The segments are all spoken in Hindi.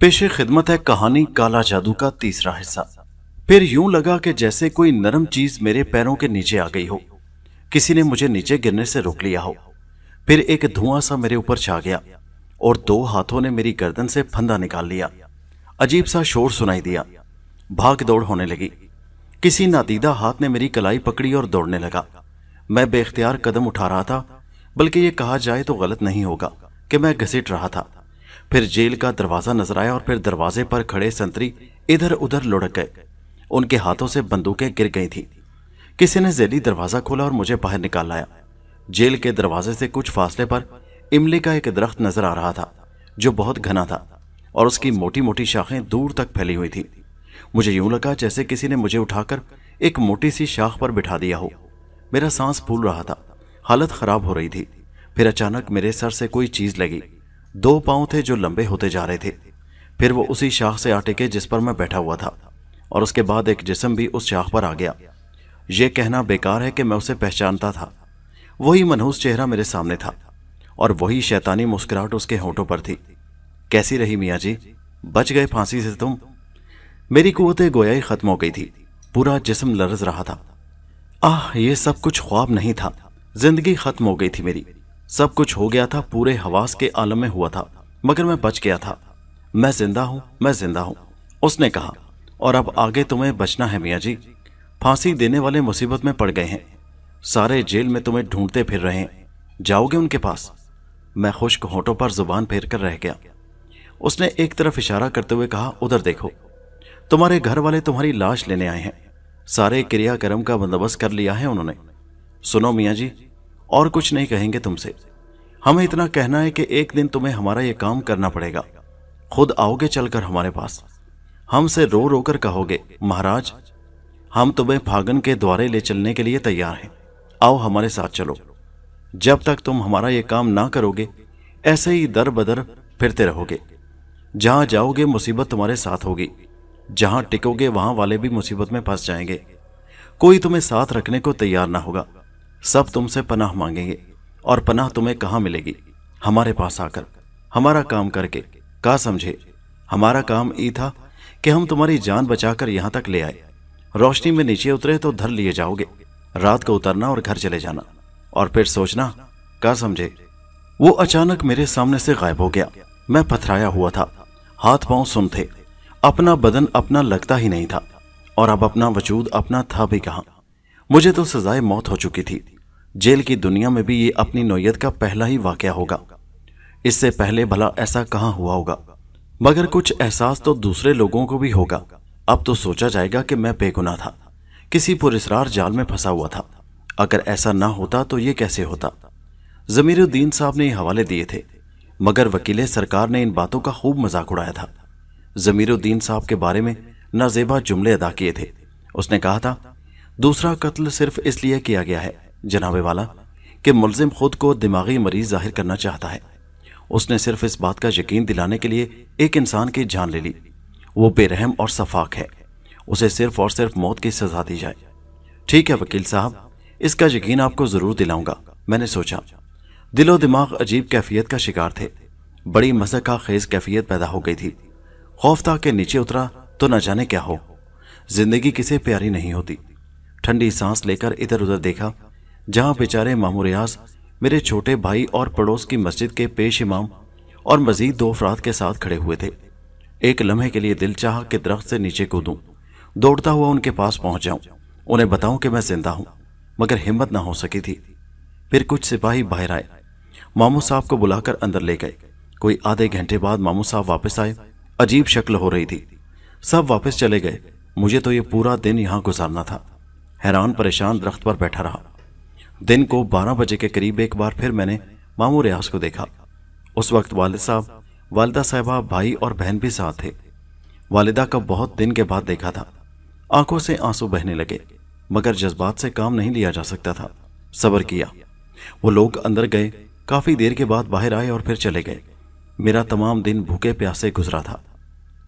पेशे खिदमत है कहानी काला जादू का तीसरा हिस्सा फिर यूं लगा कि जैसे कोई नरम चीज मेरे पैरों के नीचे आ गई हो किसी ने मुझे नीचे गिरने से रोक लिया हो फिर एक धुआं सा मेरे ऊपर छा गया और दो हाथों ने मेरी गर्दन से फंदा निकाल लिया अजीब सा शोर सुनाई दिया भाग दौड़ होने लगी किसी नादीदा हाथ ने मेरी कलाई पकड़ी और दौड़ने लगा मैं बेख्तियार कदम उठा रहा था बल्कि ये कहा जाए तो गलत नहीं होगा कि मैं घसीट रहा था फिर जेल का दरवाजा नजर आया और फिर दरवाजे पर खड़े संतरी इधर उधर लुढ़क गए उनके हाथों से बंदूकें गिर गई थी किसी ने जैली दरवाजा खोला और मुझे बाहर निकाल लाया जेल के दरवाजे से कुछ फासले पर इमली का एक दरख्त नजर आ रहा था जो बहुत घना था और उसकी मोटी मोटी शाखें दूर तक फैली हुई थी मुझे यूं लगा जैसे किसी ने मुझे उठाकर एक मोटी सी शाख पर बिठा दिया हो मेरा सांस फूल रहा था हालत खराब हो रही थी फिर अचानक मेरे सर से कोई चीज लगी दो पांव थे जो लंबे होते जा रहे थे फिर वो उसी शाख से आटे के जिस पर मैं बैठा हुआ था और उसके बाद एक जिसम भी उस शाख पर आ गया ये कहना बेकार है कि मैं उसे पहचानता था वही मनहूस चेहरा मेरे सामने था और वही शैतानी मुस्कुराहट उसके होठों पर थी कैसी रही मियाँ जी बच गए फांसी से तुम मेरी कुतें गोया ही खत्म हो गई थी पूरा जिसम लरज रहा था आह ये सब कुछ ख्वाब नहीं था जिंदगी खत्म हो गई थी मेरी सब कुछ हो गया था पूरे हवास के आलम में हुआ था मगर मैं बच गया था मैं जिंदा हूं मैं जिंदा हूं उसने कहा और अब आगे तुम्हें बचना है मियाँ जी फांसी देने वाले मुसीबत में पड़ गए हैं सारे जेल में तुम्हें ढूंढते फिर रहे हैं जाओगे उनके पास मैं खुश्क होटों पर जुबान फेर कर रह गया उसने एक तरफ इशारा करते हुए कहा उधर देखो तुम्हारे घर वाले तुम्हारी लाश लेने आए हैं सारे क्रियाक्रम का बंदोबस्त कर लिया है उन्होंने सुनो मियाँ जी और कुछ नहीं कहेंगे तुमसे हमें इतना कहना है कि एक दिन तुम्हें हमारा ये काम करना पड़ेगा खुद आओगे चलकर हमारे पास हमसे रो रो कर कहोगे महाराज हम तुम्हें फागन के द्वारे ले चलने के लिए तैयार हैं आओ हमारे साथ चलो जब तक तुम हमारा ये काम ना करोगे ऐसे ही दर बदर फिरते रहोगे जहां जाओगे मुसीबत तुम्हारे साथ होगी जहां टिकोगे वहां वाले भी मुसीबत में फंस जाएंगे कोई तुम्हें साथ रखने को तैयार ना होगा सब तुमसे पनाह मांगेंगे और पनाह तुम्हें कहाँ मिलेगी हमारे पास आकर हमारा काम करके का समझे हमारा काम ये था कि हम तुम्हारी जान बचाकर यहाँ तक ले आए रोशनी में नीचे उतरे तो धर लिए जाओगे रात को उतरना और घर चले जाना और फिर सोचना का समझे वो अचानक मेरे सामने से गायब हो गया मैं पथराया हुआ था हाथ पांव सुन थे अपना बदन अपना लगता ही नहीं था और अब अपना वजूद अपना था भी कहा मुझे तो सजाए मौत हो चुकी थी जेल की दुनिया में भी ये अपनी नोयत का पहला ही वाक़ होगा इससे पहले भला ऐसा कहाँ हुआ होगा मगर कुछ एहसास तो दूसरे लोगों को भी होगा अब तो सोचा जाएगा कि मैं बेगुना था किसी पुरस्रार जाल में फंसा हुआ था अगर ऐसा ना होता तो ये कैसे होता जमीरुद्दीन साहब ने हवाले दिए थे मगर वकील सरकार ने इन बातों का खूब मजाक उड़ाया था जमीरुद्दीन साहब के बारे में नाजेबा जुमले अदा किए थे उसने कहा था दूसरा कत्ल सिर्फ इसलिए किया गया है जनाबे वाला कि मुलजिम खुद को दिमागी मरीज जाहिर करना चाहता है उसने सिर्फ इस बात का यकीन दिलाने के लिए एक इंसान की जान ले ली वो बेरहम और सफाक है उसे सिर्फ और सिर्फ मौत की सजा दी जाए ठीक है वकील साहब इसका यकीन आपको जरूर दिलाऊंगा मैंने सोचा दिलो दिमाग अजीब कैफियत का शिकार थे बड़ी का खेज कैफियत पैदा हो गई थी खौफ था कि नीचे उतरा तो न जाने क्या हो जिंदगी किसे प्यारी नहीं होती ठंडी सांस लेकर इधर उधर देखा जहां बेचारे मामू रियाज मेरे छोटे भाई और पड़ोस की मस्जिद के पेश इमाम और मजीद दो अफराद के साथ खड़े हुए थे एक लम्हे के लिए दिल चाह कि दरख्त से नीचे कूदू दौड़ता हुआ उनके पास पहुंच जाऊं उन्हें बताऊँ कि मैं जिंदा हूं मगर हिम्मत ना हो सकी थी फिर कुछ सिपाही बाहर आए मामू साहब को बुलाकर अंदर ले गए कोई आधे घंटे बाद मामू साहब वापस आए अजीब शक्ल हो रही थी सब वापस चले गए मुझे तो ये पूरा दिन यहां गुजारना था हैरान परेशान दरख्त पर बैठा रहा दिन को 12 बजे के करीब एक बार फिर मैंने मामू रियाज को देखा उस वक्त वाल साहब वालदा साहबा भाई और बहन भी साथ थे वालदा का बहुत दिन के बाद देखा था आंखों से आंसू बहने लगे मगर जज्बात से काम नहीं लिया जा सकता था सब्र किया वो लोग अंदर गए काफ़ी देर के बाद बाहर आए और फिर चले गए मेरा तमाम दिन भूखे प्यासे गुजरा था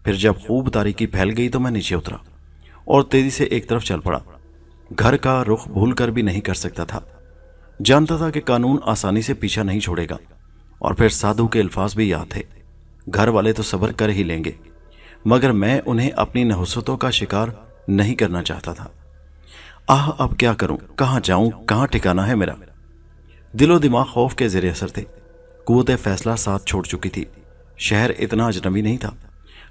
फिर जब खूब तारीकी फैल गई तो मैं नीचे उतरा और तेज़ी से एक तरफ चल पड़ा घर का रुख भूल कर भी नहीं कर सकता था जानता था कि कानून आसानी से पीछा नहीं छोड़ेगा और फिर साधु के अल्फाज भी याद थे घर वाले तो सब्र कर ही लेंगे मगर मैं उन्हें अपनी नहसतों का शिकार नहीं करना चाहता था आह अब क्या करूं कहाँ जाऊं कहाँ ठिकाना है मेरा दिलो दिमाग खौफ के जेर असर थे कुत फैसला साथ छोड़ चुकी थी शहर इतना अजनबी नहीं था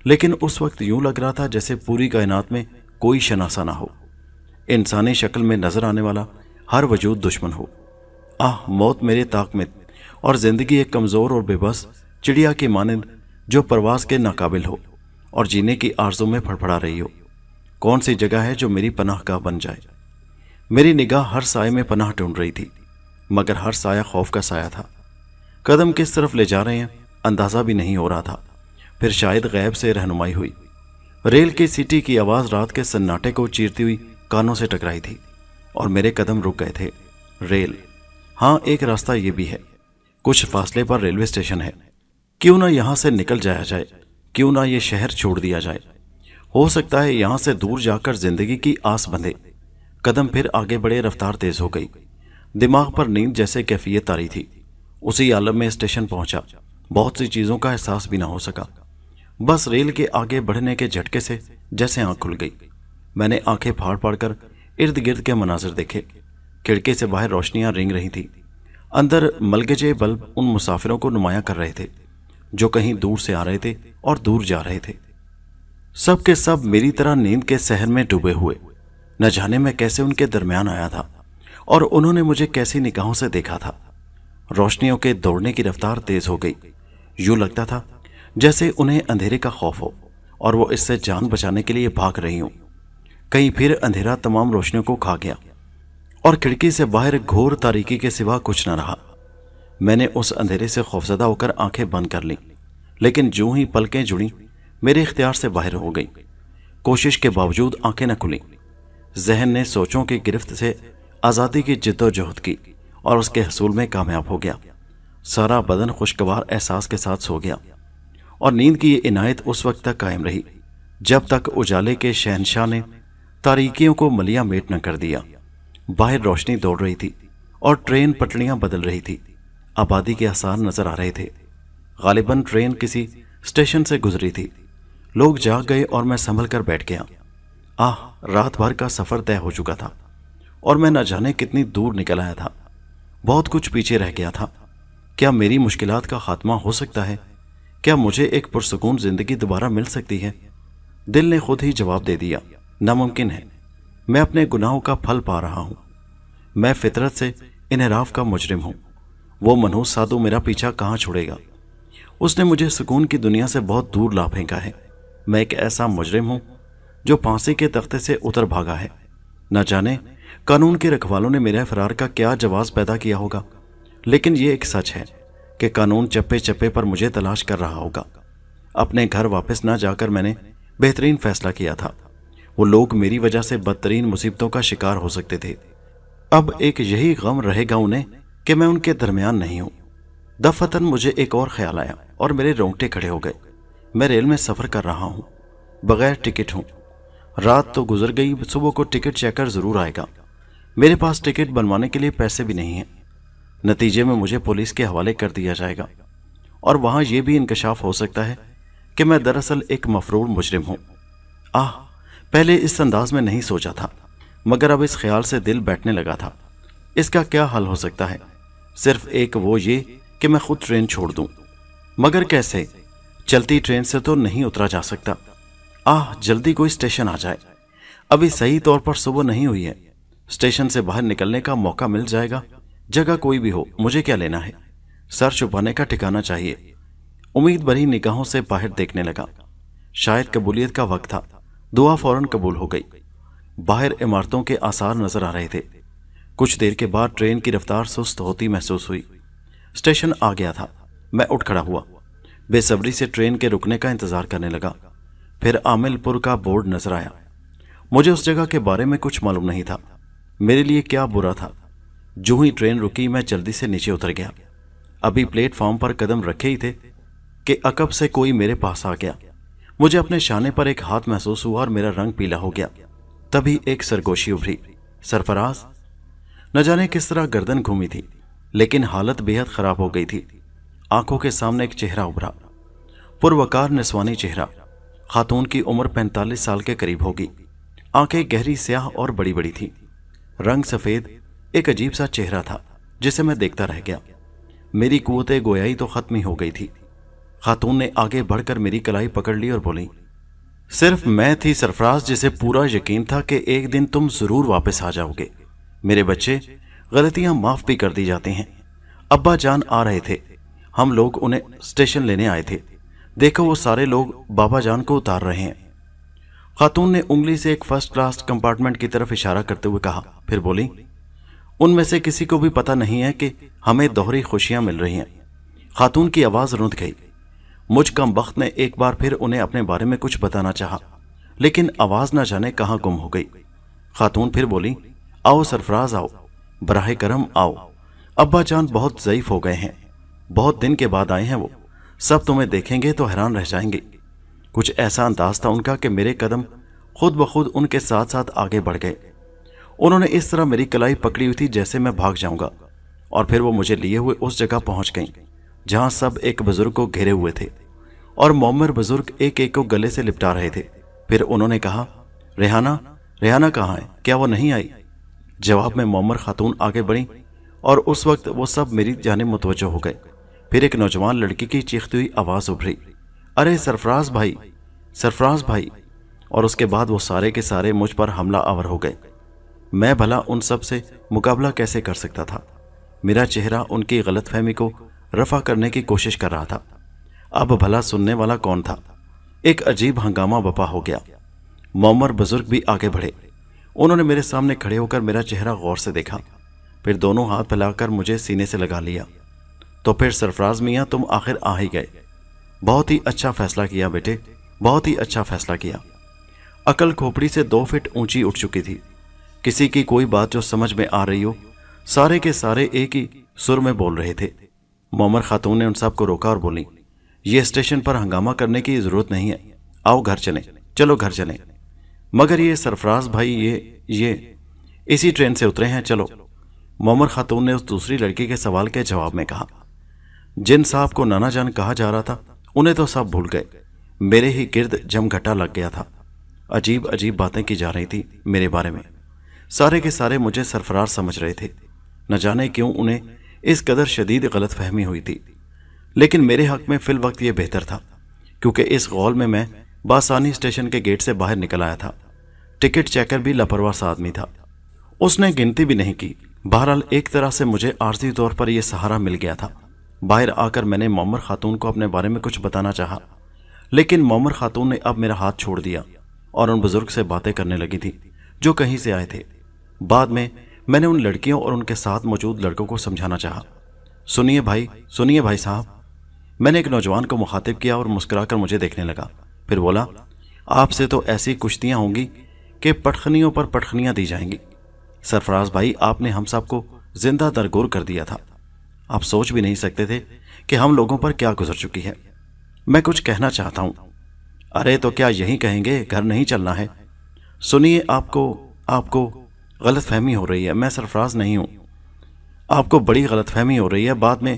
लेकिन उस वक्त यूं लग रहा था जैसे पूरी कायनात में कोई शनासा ना हो इंसानी शक्ल में नज़र आने वाला हर वजूद दुश्मन हो आह मौत मेरे ताक में और ज़िंदगी एक कमज़ोर और बेबस चिड़िया की मानंद जो परवास के नाकाबिल हो और जीने की आरजों में फड़फड़ा रही हो कौन सी जगह है जो मेरी का बन जाए मेरी निगाह हर साय में पनाह ढूंढ रही थी मगर हर साया खौफ का साया था कदम किस तरफ ले जा रहे हैं अंदाज़ा भी नहीं हो रहा था फिर शायद गैब से रहनुमाई हुई रेल की सीटी की आवाज़ रात के सन्नाटे को चीरती हुई कानों से टकराई थी और मेरे कदम रुक गए थे रेल हाँ एक रास्ता ये भी है कुछ फासले पर रेलवे स्टेशन है क्यों ना यहां से निकल जाया जाए क्यों ना ये शहर छोड़ दिया जाए हो सकता है यहां से दूर जाकर जिंदगी की आस बंधे कदम फिर आगे बढ़े रफ्तार तेज हो गई दिमाग पर नींद जैसे कैफियत तारी थी उसी आलम में स्टेशन पहुंचा बहुत सी चीज़ों का एहसास भी ना हो सका बस रेल के आगे बढ़ने के झटके से जैसे आँख खुल गई मैंने आंखें फाड़ फाड़ कर इर्द गिर्द के मनाजिर देखे खिड़की से बाहर रोशनियाँ रिंग रही थी अंदर मलगजे बल्ब उन मुसाफिरों को नुमाया कर रहे थे जो कहीं दूर से आ रहे थे और दूर जा रहे थे सब के सब मेरी तरह नींद के शहर में डूबे हुए न जाने मैं कैसे उनके दरमियान आया था और उन्होंने मुझे कैसी निगाहों से देखा था रोशनियों के दौड़ने की रफ्तार तेज हो गई यूं लगता था जैसे उन्हें अंधेरे का खौफ हो और वो इससे जान बचाने के लिए भाग रही हूं कहीं फिर अंधेरा तमाम रोशनियों को खा गया और खिड़की से बाहर घोर तारीकी के सिवा कुछ न रहा मैंने उस अंधेरे से खौफजदा होकर आंखें बंद कर लीं लेकिन जो ही पलकें जुड़ी मेरे इख्तियार से बाहर हो गई कोशिश के बावजूद आंखें न खुली जहन ने सोचों की गिरफ्त से आज़ादी की जिद्दोजहद की और उसके हसूल में कामयाब हो गया सारा बदन खुशगवार एहसास के साथ सो गया और नींद की यह इनायत उस वक्त तक कायम रही जब तक उजाले के शहनशाह ने तारीखियों को मलिया मेट न कर दिया बाहर रोशनी दौड़ रही थी और ट्रेन पटड़ियां बदल रही थी आबादी के आसार नजर आ रहे थे गालिबन ट्रेन किसी स्टेशन से गुजरी थी लोग जाग गए और मैं संभल कर बैठ गया आह रात भर का सफ़र तय हो चुका था और मैं न जाने कितनी दूर निकल आया था बहुत कुछ पीछे रह गया था क्या मेरी मुश्किलात का खात्मा हो सकता है क्या मुझे एक पुरसकून ज़िंदगी दोबारा मिल सकती है दिल ने खुद ही जवाब दे दिया नामुमकिन है मैं अपने गुनाहों का फल पा रहा हूँ मैं फितरत से इनहराफ का मुजरिम हूँ वो मनोज साधु मेरा पीछा कहाँ छोड़ेगा उसने मुझे सुकून की दुनिया से बहुत दूर ला फेंका है मैं एक ऐसा मुजरिम हूँ जो फांसी के तख्ते से उतर भागा है न जाने कानून के रखवालों ने मेरे फरार का क्या जवाब पैदा किया होगा लेकिन ये एक सच है कि कानून चप्पे चप्पे पर मुझे तलाश कर रहा होगा अपने घर वापस ना जाकर मैंने बेहतरीन फैसला किया था वो लोग मेरी वजह से बदतरीन मुसीबतों का शिकार हो सकते थे अब एक यही गम रहेगा उन्हें कि मैं उनके दरमियान नहीं हूं दफतन मुझे एक और ख्याल आया और मेरे रोंगटे खड़े हो गए मैं रेल में सफ़र कर रहा हूँ बगैर टिकट हूँ रात तो गुजर गई सुबह को टिकट चेकर ज़रूर आएगा मेरे पास टिकट बनवाने के लिए पैसे भी नहीं हैं नतीजे में मुझे पुलिस के हवाले कर दिया जाएगा और वहाँ यह भी इंकशाफ हो सकता है कि मैं दरअसल एक मफरूर मुजरिम हूँ आह पहले इस अंदाज में नहीं सोचा था मगर अब इस ख्याल से दिल बैठने लगा था इसका क्या हल हो सकता है सिर्फ एक वो ये कि मैं खुद ट्रेन छोड़ दूं। मगर कैसे चलती ट्रेन से तो नहीं उतरा जा सकता आह जल्दी कोई स्टेशन आ जाए अभी सही तौर पर सुबह नहीं हुई है स्टेशन से बाहर निकलने का मौका मिल जाएगा जगह कोई भी हो मुझे क्या लेना है सर छुपाने का ठिकाना चाहिए उम्मीद भरी निगाहों से बाहर देखने लगा शायद कबूलियत का वक्त था दुआ फौरन कबूल हो गई बाहर इमारतों के आसार नजर आ रहे थे कुछ देर के बाद ट्रेन की रफ्तार सुस्त होती महसूस हुई स्टेशन आ गया था मैं उठ खड़ा हुआ बेसब्री से ट्रेन के रुकने का इंतजार करने लगा फिर आमिलपुर का बोर्ड नजर आया मुझे उस जगह के बारे में कुछ मालूम नहीं था मेरे लिए क्या बुरा था जो ही ट्रेन रुकी मैं जल्दी से नीचे उतर गया अभी प्लेटफॉर्म पर कदम रखे ही थे कि अकब से कोई मेरे पास आ गया मुझे अपने शाने पर एक हाथ महसूस हुआ और मेरा रंग पीला हो गया तभी एक सरगोशी उभरी सरफराज न जाने किस तरह गर्दन घूमी थी लेकिन हालत बेहद खराब हो गई थी आंखों के सामने एक चेहरा उभरा पुरवकार निस्वानी चेहरा खातून की उम्र 45 साल के करीब होगी आंखें गहरी स्याह और बड़ी बड़ी थी रंग सफ़ेद एक अजीब सा चेहरा था जिसे मैं देखता रह गया मेरी कुतें गोयाई तो ख़त्म ही हो गई थी खातून ने आगे बढ़कर मेरी कलाई पकड़ ली और बोली सिर्फ मैं थी सरफराज जिसे पूरा यकीन था कि एक दिन तुम ज़रूर वापस आ जाओगे मेरे बच्चे गलतियां माफ़ भी कर दी जाती हैं अब्बा जान आ रहे थे हम लोग उन्हें स्टेशन लेने आए थे देखो वो सारे लोग बाबा जान को उतार रहे हैं खातून ने उंगली से एक फर्स्ट क्लास कंपार्टमेंट की तरफ इशारा करते हुए कहा फिर बोली उनमें से किसी को भी पता नहीं है कि हमें दोहरी खुशियां मिल रही हैं खातून की आवाज़ रुंध गई मुझ कम वक्त ने एक बार फिर उन्हें अपने बारे में कुछ बताना चाहा लेकिन आवाज़ ना जाने कहाँ गुम हो गई खातून फिर बोली आओ सरफराज आओ बरह करम आओ अब्बा जान बहुत ज़यीफ हो गए हैं बहुत दिन के बाद आए हैं वो सब तुम्हें देखेंगे तो हैरान रह जाएंगे कुछ ऐसा अंदाज था उनका कि मेरे कदम खुद ब खुद उनके साथ साथ आगे बढ़ गए उन्होंने इस तरह मेरी कलाई पकड़ी हुई थी जैसे मैं भाग जाऊंगा और फिर वो मुझे लिए हुए उस जगह पहुंच गई जहां सब एक बुजुर्ग को घेरे हुए थे और मोमर बुजुर्ग एक एक को गले से लिपटा रहे थे फिर उन्होंने कहा रेहाना रेहाना कहाँ है क्या वो नहीं आई जवाब में मोमर खातून आगे बढ़ी और उस वक्त वो सब मेरी जाने मुतवजो हो गए फिर एक नौजवान लड़की की चीखती हुई आवाज़ उभरी अरे सरफराज भाई सरफराज भाई और उसके बाद वो सारे के सारे मुझ पर हमला आवर हो गए मैं भला उन सब से मुकाबला कैसे कर सकता था मेरा चेहरा उनकी गलतफहमी को रफा करने की कोशिश कर रहा था अब भला सुनने वाला कौन था एक अजीब हंगामा बपा हो गया मोमर बुजुर्ग भी आगे बढ़े उन्होंने मेरे सामने खड़े होकर मेरा चेहरा गौर से देखा फिर दोनों हाथ फैलाकर मुझे सीने से लगा लिया तो फिर सरफराज मियाँ तुम आखिर आ ही गए बहुत ही अच्छा फैसला किया बेटे बहुत ही अच्छा फैसला किया अकल खोपड़ी से दो फिट ऊंची उठ चुकी थी किसी की कोई बात जो समझ में आ रही हो सारे के सारे एक ही सुर में बोल रहे थे मोमर खातून ने उन को रोका और बोली ये स्टेशन पर हंगामा करने की ज़रूरत नहीं है आओ घर चलें चलो घर चलें मगर ये सरफराज भाई ये ये इसी ट्रेन से उतरे हैं चलो मोमर खातून ने उस दूसरी लड़की के सवाल के जवाब में कहा जिन साहब को नाना जान कहा जा रहा था उन्हें तो सब भूल गए मेरे ही गिर्द जमघटा लग गया था अजीब अजीब बातें की जा रही थी मेरे बारे में सारे के सारे मुझे सरफराज समझ रहे थे न जाने क्यों उन्हें इस कदर शदीद गलत फहमी हुई थी लेकिन मेरे हक में फ़िल वक्त यह बेहतर था क्योंकि इस गौल में मैं बासानी स्टेशन के गेट से बाहर निकल आया था टिकट चेकर भी लापरवाह सा आदमी था उसने गिनती भी नहीं की बहरहाल एक तरह से मुझे आर्जी तौर पर यह सहारा मिल गया था बाहर आकर मैंने मोमर खातून को अपने बारे में कुछ बताना चाह लेकिन मोमर खातून ने अब मेरा हाथ छोड़ दिया और उन बुज़ुर्ग से बातें करने लगी थी जो कहीं से आए थे बाद में मैंने उन लड़कियों और उनके साथ मौजूद लड़कों को समझाना चाहा सुनिए भाई सुनिए भाई साहब मैंने एक नौजवान को मुखातिब किया और मुस्कुराकर मुझे देखने लगा फिर बोला आपसे तो ऐसी कुश्तियाँ होंगी कि पटखनियों पर पटखनियाँ दी जाएंगी सरफराज भाई आपने हम सबको जिंदा दरगोर कर दिया था आप सोच भी नहीं सकते थे कि हम लोगों पर क्या गुजर चुकी है मैं कुछ कहना चाहता हूँ अरे तो क्या यही कहेंगे घर नहीं चलना है सुनिए आपको आपको गलत फहमी हो रही है मैं सरफराज नहीं हूँ आपको बड़ी गलत फहमी हो रही है बाद में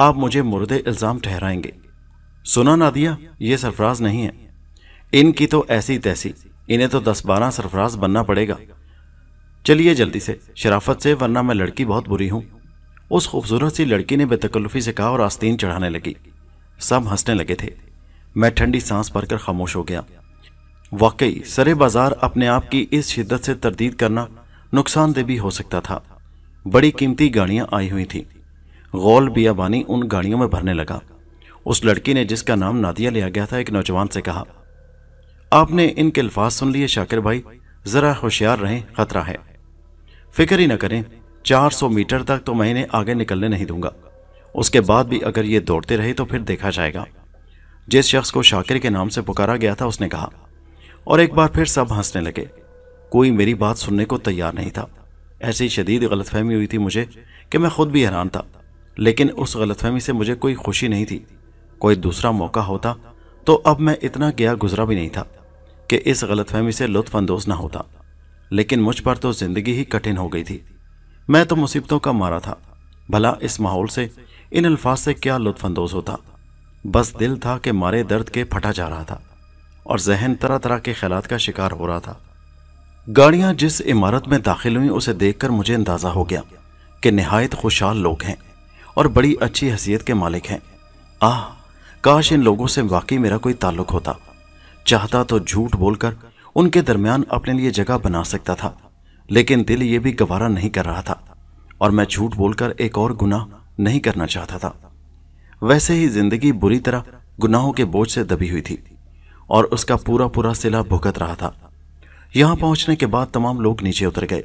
आप मुझे मुर्द इल्ज़ाम ठहराएंगे सुना ना दिया ये सरफराज नहीं है इनकी तो ऐसी तैसी इन्हें तो दस बारह सरफराज बनना पड़ेगा चलिए जल्दी से शराफत से वरना मैं लड़की बहुत बुरी हूँ उस खूबसूरत सी लड़की ने बेतकल्लुफी से कहा और आस्तीन चढ़ाने लगी सब हंसने लगे थे मैं ठंडी सांस भरकर खामोश हो गया वाकई सरे बाजार अपने आप की इस शिद्दत से तरदीद करना नुकसानदेह भी हो सकता था बड़ी कीमती गाड़ियां आई हुई थी गौल बियाबानी उन गाड़ियों में भरने लगा उस लड़की ने जिसका नाम नादिया लिया गया था एक नौजवान से कहा आपने इनके अल्फाज सुन लिए शाकिर भाई ज़रा होशियार रहें खतरा है फिक्र ही ना करें 400 मीटर तक तो मैं इन्हें आगे निकलने नहीं दूंगा उसके बाद भी अगर ये दौड़ते रहे तो फिर देखा जाएगा जिस शख्स को शाकिर के नाम से पुकारा गया था उसने कहा और एक बार फिर सब हंसने लगे कोई मेरी बात सुनने को तैयार नहीं था ऐसी शदीद गलतफहमी हुई थी मुझे कि मैं खुद भी हैरान था लेकिन उस गलतफहमी से मुझे कोई खुशी नहीं थी कोई दूसरा मौका होता तो अब मैं इतना गया गुजरा भी नहीं था कि इस गलतफहमी से लुत्फानंदोज ना होता लेकिन मुझ पर तो ज़िंदगी ही कठिन हो गई थी मैं तो मुसीबतों का मारा था भला इस माहौल से इन अल्फाज से क्या लुत्फानंदोज होता बस दिल था कि मारे दर्द के फटा जा रहा था और जहन तरह तरह के ख्याल का शिकार हो रहा था गाड़ियां जिस इमारत में दाखिल हुई उसे देखकर मुझे अंदाज़ा हो गया कि नहायत खुशहाल लोग हैं और बड़ी अच्छी हैसियत के मालिक हैं आह काश इन लोगों से वाकई मेरा कोई ताल्लुक होता चाहता तो झूठ बोलकर उनके दरमियान अपने लिए जगह बना सकता था लेकिन दिल ये भी गवारा नहीं कर रहा था और मैं झूठ बोलकर एक और गुनाह नहीं करना चाहता था वैसे ही जिंदगी बुरी तरह गुनाहों के बोझ से दबी हुई थी और उसका पूरा पूरा सिला भुगत रहा था यहां पहुंचने के बाद तमाम लोग नीचे उतर गए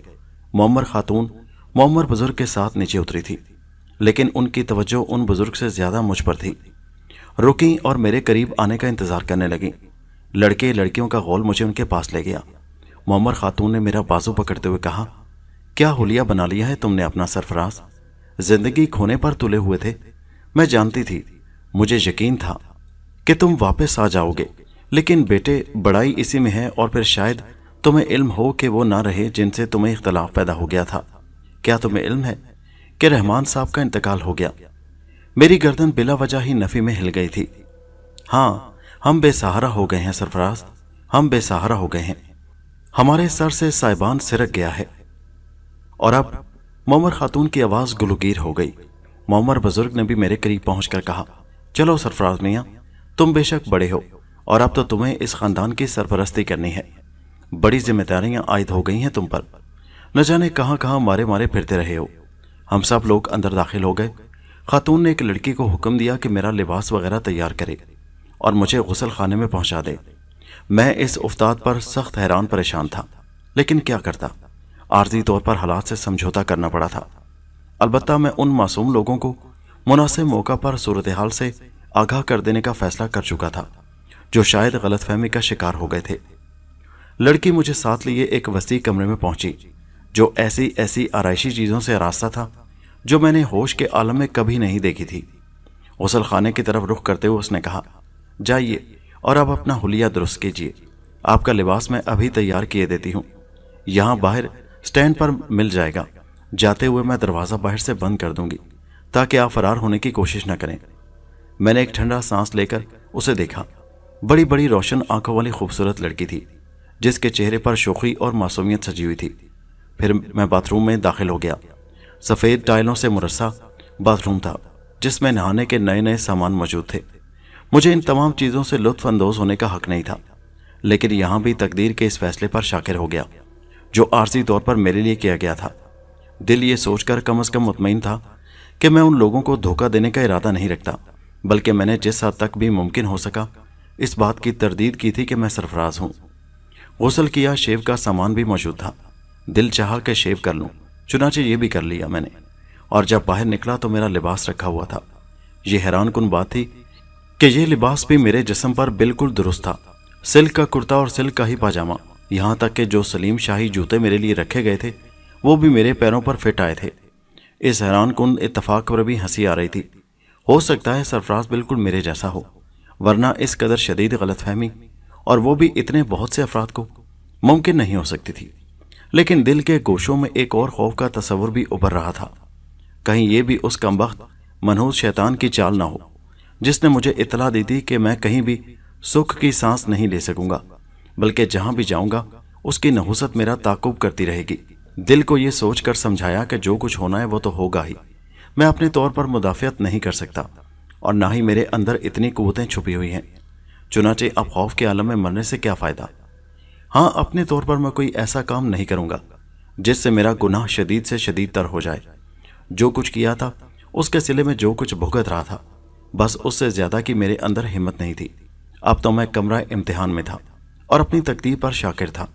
मोमर खातून मोमर बुजुर्ग के साथ नीचे उतरी थी लेकिन उनकी तवज्जो उन बुजुर्ग से ज्यादा मुझ पर थी रुकी और मेरे करीब आने का इंतजार करने लगी लड़के लड़कियों का गौल मुझे उनके पास ले गया मोमर खातून ने मेरा बाजू पकड़ते हुए कहा क्या हुलिया बना लिया है तुमने अपना सरफराज जिंदगी खोने पर तुले हुए थे मैं जानती थी मुझे यकीन था कि तुम वापस आ जाओगे लेकिन बेटे बड़ाई इसी में है और फिर शायद तुम्हें इल्म हो कि वो ना रहे जिनसे तुम्हें इख्तलाफ पैदा हो गया था क्या तुम्हें इल्म है कि रहमान साहब का इंतकाल हो गया मेरी गर्दन बिला वजह ही नफ़ी में हिल गई थी हाँ हम बेसहारा हो गए हैं सरफराज हम बेसहारा हो गए हैं हमारे सर से साइबान सिरक गया है और अब मोमर खातून की आवाज़ गुलगीर हो गई मोमर बुजुर्ग ने भी मेरे करीब पहुंचकर कर कहा चलो सरफराज मियाँ तुम बेशक बड़े हो और अब तो तुम्हें इस खानदान की सरपरस्ती करनी है बड़ी जिम्मेदारियां आयद हो गई हैं तुम पर न जाने कहाँ कहाँ मारे मारे फिरते रहे हो हम सब लोग अंदर दाखिल हो गए खातून ने एक लड़की को हुक्म दिया कि मेरा लिबास वगैरह तैयार करे और मुझे गसल खाने में पहुंचा दे मैं इस उफ्ताद पर सख्त हैरान परेशान था लेकिन क्या करता आर्जी तौर पर हालात से समझौता करना पड़ा था अलबत्त मैं उन मासूम लोगों को मुनासिब मौका पर सूरत हाल से आगाह कर देने का फैसला कर चुका था जो शायद गलतफहमी का शिकार हो गए थे लड़की मुझे साथ लिए एक वसी कमरे में पहुंची जो ऐसी ऐसी आरइशी चीज़ों से रास्ता था जो मैंने होश के आलम में कभी नहीं देखी थी गसल खाने की तरफ रुख करते हुए उसने कहा जाइए और अब अपना हुलिया दुरुस्त कीजिए आपका लिबास मैं अभी तैयार किए देती हूँ यहाँ बाहर स्टैंड पर मिल जाएगा जाते हुए मैं दरवाज़ा बाहर से बंद कर दूंगी ताकि आप फरार होने की कोशिश न करें मैंने एक ठंडा सांस लेकर उसे देखा बड़ी बड़ी रोशन आंखों वाली खूबसूरत लड़की थी जिसके चेहरे पर शोखी और मासूमियत सजी हुई थी फिर मैं बाथरूम में दाखिल हो गया सफ़ेद टाइलों से मुरसा बाथरूम था जिसमें नहाने के नए नए सामान मौजूद थे मुझे इन तमाम चीज़ों से लुफानंदोज होने का हक नहीं था लेकिन यहाँ भी तकदीर के इस फैसले पर शाखिर हो गया जो आर्जी तौर पर मेरे लिए किया गया था दिल ये सोचकर कम अज़ कम मुतमिन था कि मैं उन लोगों को धोखा देने का इरादा नहीं रखता बल्कि मैंने जिस हद तक भी मुमकिन हो सका इस बात की तरदीद की थी कि मैं सरफराज हूँ गौसल किया शेव का सामान भी मौजूद था दिल चाह के शेव कर लूँ चुनाचे ये भी कर लिया मैंने और जब बाहर निकला तो मेरा लिबास रखा हुआ था ये हैरान कन बात थी कि यह लिबास भी मेरे जिसम पर बिल्कुल दुरुस्त था सिल्क का कुर्ता और सिल्क का ही पाजामा यहाँ तक कि जो सलीम शाही जूते मेरे लिए रखे गए थे वो भी मेरे पैरों पर फिट आए थे इस हैरान कन इतफाक पर भी हंसी आ रही थी हो सकता है सरफराज बिल्कुल मेरे जैसा हो वरना इस कदर शदीद गलतफहमी और वो भी इतने बहुत से अफराद को मुमकिन नहीं हो सकती थी लेकिन दिल के गोशों में एक और खौफ का तस्वर भी उभर रहा था कहीं ये भी उस कम वक्त मनहूस शैतान की चाल ना हो जिसने मुझे इतला दी थी कि मैं कहीं भी सुख की सांस नहीं ले सकूंगा बल्कि जहां भी जाऊंगा उसकी नहुसत मेरा ताकुब करती रहेगी दिल को यह सोच कर समझाया कि जो कुछ होना है वो तो होगा ही मैं अपने तौर पर मुदाफियत नहीं कर सकता और ना ही मेरे अंदर इतनी कुतें छुपी हुई हैं चुनाचे अब खौफ के आलम में मरने से क्या फ़ायदा हाँ अपने तौर पर मैं कोई ऐसा काम नहीं करूँगा जिससे मेरा गुनाह शदीद से शदीद तर हो जाए जो कुछ किया था उसके सिले में जो कुछ भुगत रहा था बस उससे ज़्यादा कि मेरे अंदर हिम्मत नहीं थी अब तो मैं कमरा इम्तिहान में था और अपनी तकदीर पर शाकिर था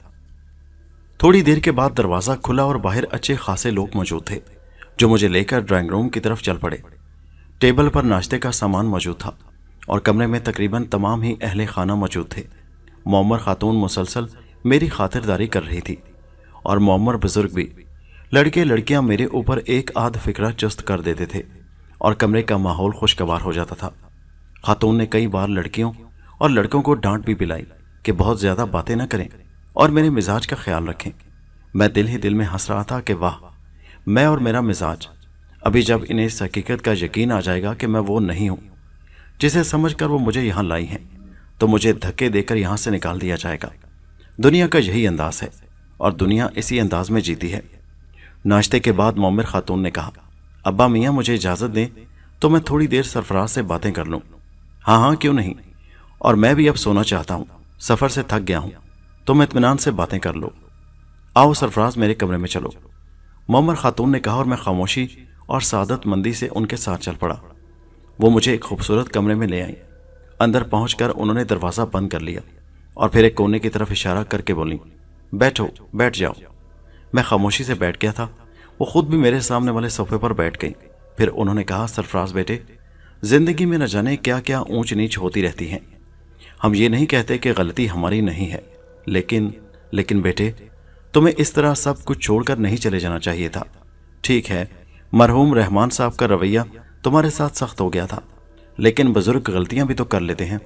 थोड़ी देर के बाद दरवाज़ा खुला और बाहर अच्छे खासे लोग मौजूद थे जो मुझे लेकर ड्राइंग रूम की तरफ चल पड़े टेबल पर नाश्ते का सामान मौजूद था और कमरे में तकरीबन तमाम ही अहल खाना मौजूद थे मोमर खातून मुसलसल मेरी खातिरदारी कर रही थी और मोमर बुज़ुर्ग भी लड़के लड़कियां मेरे ऊपर एक आध फिक्रा चस्त कर देते थे और कमरे का माहौल खुशगवार हो जाता था खातून ने कई बार लड़कियों और लड़कों को डांट भी पिलाई कि बहुत ज़्यादा बातें ना करें और मेरे मिजाज का ख्याल रखें मैं दिल ही दिल में हंस रहा था कि वाह मैं और मेरा मिजाज अभी जब इन्हें इस हकीकत का यकीन आ जाएगा कि मैं वो नहीं हूँ जिसे समझकर वो मुझे यहाँ लाई हैं तो मुझे धक्के देकर यहाँ से निकाल दिया जाएगा दुनिया का यही अंदाज है और दुनिया इसी अंदाज में जीती है नाश्ते के बाद मोमिर खातून ने कहा अब्बा मियाँ मुझे इजाज़त दें तो मैं थोड़ी देर सरफराज से बातें कर लूँ हाँ हाँ क्यों नहीं और मैं भी अब सोना चाहता हूँ सफ़र से थक गया हूँ तुम तो मैं इतमान से बातें कर लो आओ सरफराज मेरे कमरे में चलो मोमर खातून ने कहा और मैं खामोशी और सादत मंदी से उनके साथ चल पड़ा वो मुझे एक खूबसूरत कमरे में ले आई अंदर पहुंचकर उन्होंने दरवाज़ा बंद कर लिया और फिर एक कोने की तरफ इशारा करके बोली बैठो बैठ जाओ मैं खामोशी से बैठ गया था वो खुद भी मेरे सामने वाले सोफे पर बैठ गई फिर उन्होंने कहा सरफराज बेटे ज़िंदगी में न जाने क्या क्या ऊंच नीच होती रहती हैं हम ये नहीं कहते कि गलती हमारी नहीं है लेकिन लेकिन बेटे तुम्हें इस तरह सब कुछ छोड़कर नहीं चले जाना चाहिए था ठीक है मरहूम रहमान साहब का रवैया तुम्हारे साथ सख्त हो गया था लेकिन बुजुर्ग गलतियां भी तो कर लेते हैं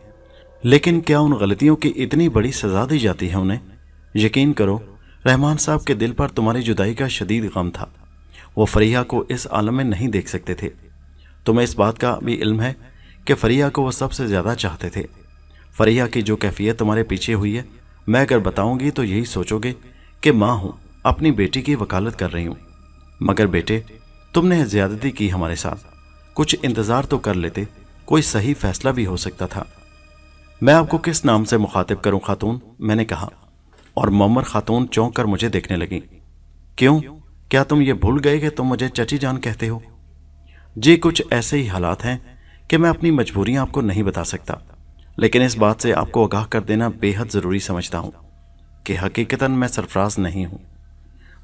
लेकिन क्या उन गलतियों की इतनी बड़ी सजा दी जाती है उन्हें यकीन करो रहमान साहब के दिल पर तुम्हारी जुदाई का शदीद गम था वो फरिया को इस आलम में नहीं देख सकते थे तुम्हें इस बात का भी इल्म है कि फरिया को वह सबसे ज़्यादा चाहते थे फरिया की जो कैफियत तुम्हारे पीछे हुई है मैं अगर बताऊंगी तो यही सोचोगे कि माँ हूँ अपनी बेटी की वकालत कर रही हूँ मगर बेटे तुमने ज़्यादती की हमारे साथ कुछ इंतज़ार तो कर लेते कोई सही फैसला भी हो सकता था मैं आपको किस नाम से मुखातिब करूं खातून मैंने कहा और ममर खातून चौंक कर मुझे देखने लगी क्यों क्या तुम ये भूल गए कि तुम मुझे चची जान कहते हो जी कुछ ऐसे ही हालात हैं कि मैं अपनी मजबूरियां आपको नहीं बता सकता लेकिन इस बात से आपको आगाह कर देना बेहद ज़रूरी समझता हूँ कि हकीकता मैं सरफराज नहीं हूं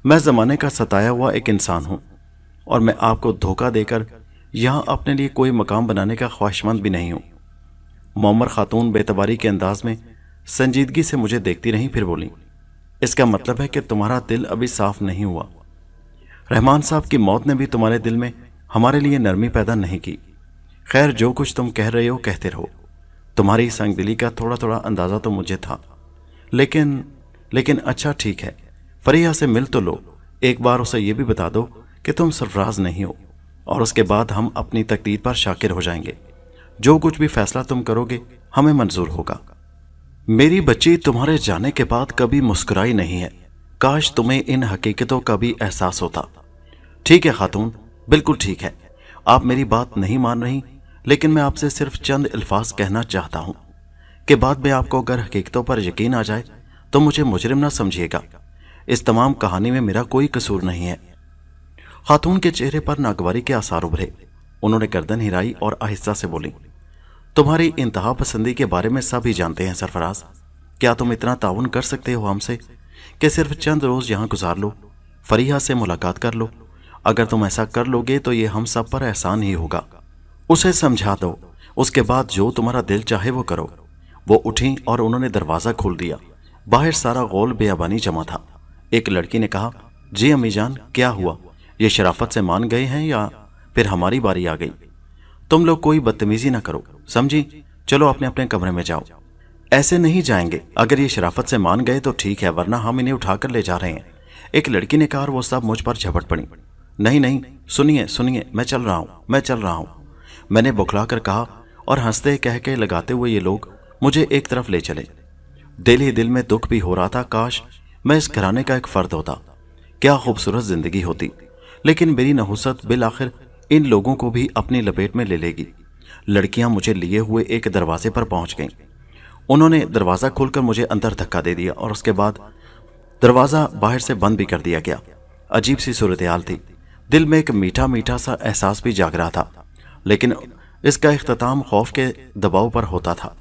मैं ज़माने का सताया हुआ एक इंसान हूं और मैं आपको धोखा देकर यहाँ अपने लिए कोई मकाम बनाने का ख्वाहिशमंद भी नहीं हूँ मोमर खातून बेतबारी के अंदाज में संजीदगी से मुझे देखती रहीं फिर बोली इसका मतलब है कि तुम्हारा दिल अभी साफ नहीं हुआ रहमान साहब की मौत ने भी तुम्हारे दिल में हमारे लिए नरमी पैदा नहीं की खैर जो कुछ तुम कह रहे हो कहते रहो तुम्हारी संगदिली का थोड़ा थोड़ा अंदाज़ा तो मुझे था लेकिन लेकिन अच्छा ठीक है फरिया से मिल तो लो एक बार उसे यह भी बता दो कि तुम सरफराज नहीं हो और उसके बाद हम अपनी तकदीर पर शाकिर हो जाएंगे जो कुछ भी फैसला तुम करोगे हमें मंजूर होगा मेरी बच्ची तुम्हारे जाने के बाद कभी मुस्कुराई नहीं है काश तुम्हें इन हकीकतों का भी एहसास होता ठीक है खातून बिल्कुल ठीक है आप मेरी बात नहीं मान रही लेकिन मैं आपसे सिर्फ चंद अल्फाज कहना चाहता हूँ कि बाद में आपको अगर हकीकतों पर यकीन आ जाए तो मुझे मुजरिम ना समझिएगा इस तमाम कहानी में मेरा कोई कसूर नहीं है खातून के चेहरे पर नागवारी के आसार उभरे उन्होंने गर्दन हिराई और आहिस्ता से बोली तुम्हारी इंतहा पसंदी के बारे में सब ही जानते हैं सरफराज क्या तुम इतना ताउन कर सकते हो हमसे कि सिर्फ चंद रोज़ यहाँ गुजार लो फरीहा से मुलाकात कर लो अगर तुम ऐसा कर लोगे तो ये हम सब पर एहसान ही होगा उसे समझा दो उसके बाद जो तुम्हारा दिल चाहे वो करो वो उठी और उन्होंने दरवाज़ा खोल दिया बाहर सारा गोल बेअबानी जमा था एक लड़की ने कहा जी अमीजान क्या हुआ ये शराफत से मान गए हैं या फिर हमारी बारी आ गई तुम लोग कोई बदतमीजी ना करो समझी चलो अपने अपने कमरे में जाओ ऐसे नहीं जाएंगे अगर ये शराफत से मान गए तो ठीक है वरना हम इन्हें उठाकर ले जा रहे हैं एक लड़की ने कहा वो सब मुझ पर झपट पड़ी नहीं नहीं सुनिए सुनिए मैं चल रहा हूँ मैं चल रहा हूँ मैंने बुखला कर कहा और हंसते कह के लगाते हुए ये लोग मुझे एक तरफ ले चले दिल ही दिल में दुख भी हो रहा था काश मैं इस घराने का एक फर्द होता क्या खूबसूरत जिंदगी होती लेकिन मेरी नहुसत बिल आखिर इन लोगों को भी अपनी लपेट में ले लेगी लड़कियां मुझे लिए हुए एक दरवाजे पर पहुंच गईं उन्होंने दरवाज़ा खोलकर मुझे अंदर धक्का दे दिया और उसके बाद दरवाज़ा बाहर से बंद भी कर दिया गया अजीब सी सूरत हाल थी दिल में एक मीठा मीठा सा एहसास भी जाग रहा था लेकिन इसका अख्ताम खौफ के दबाव पर होता था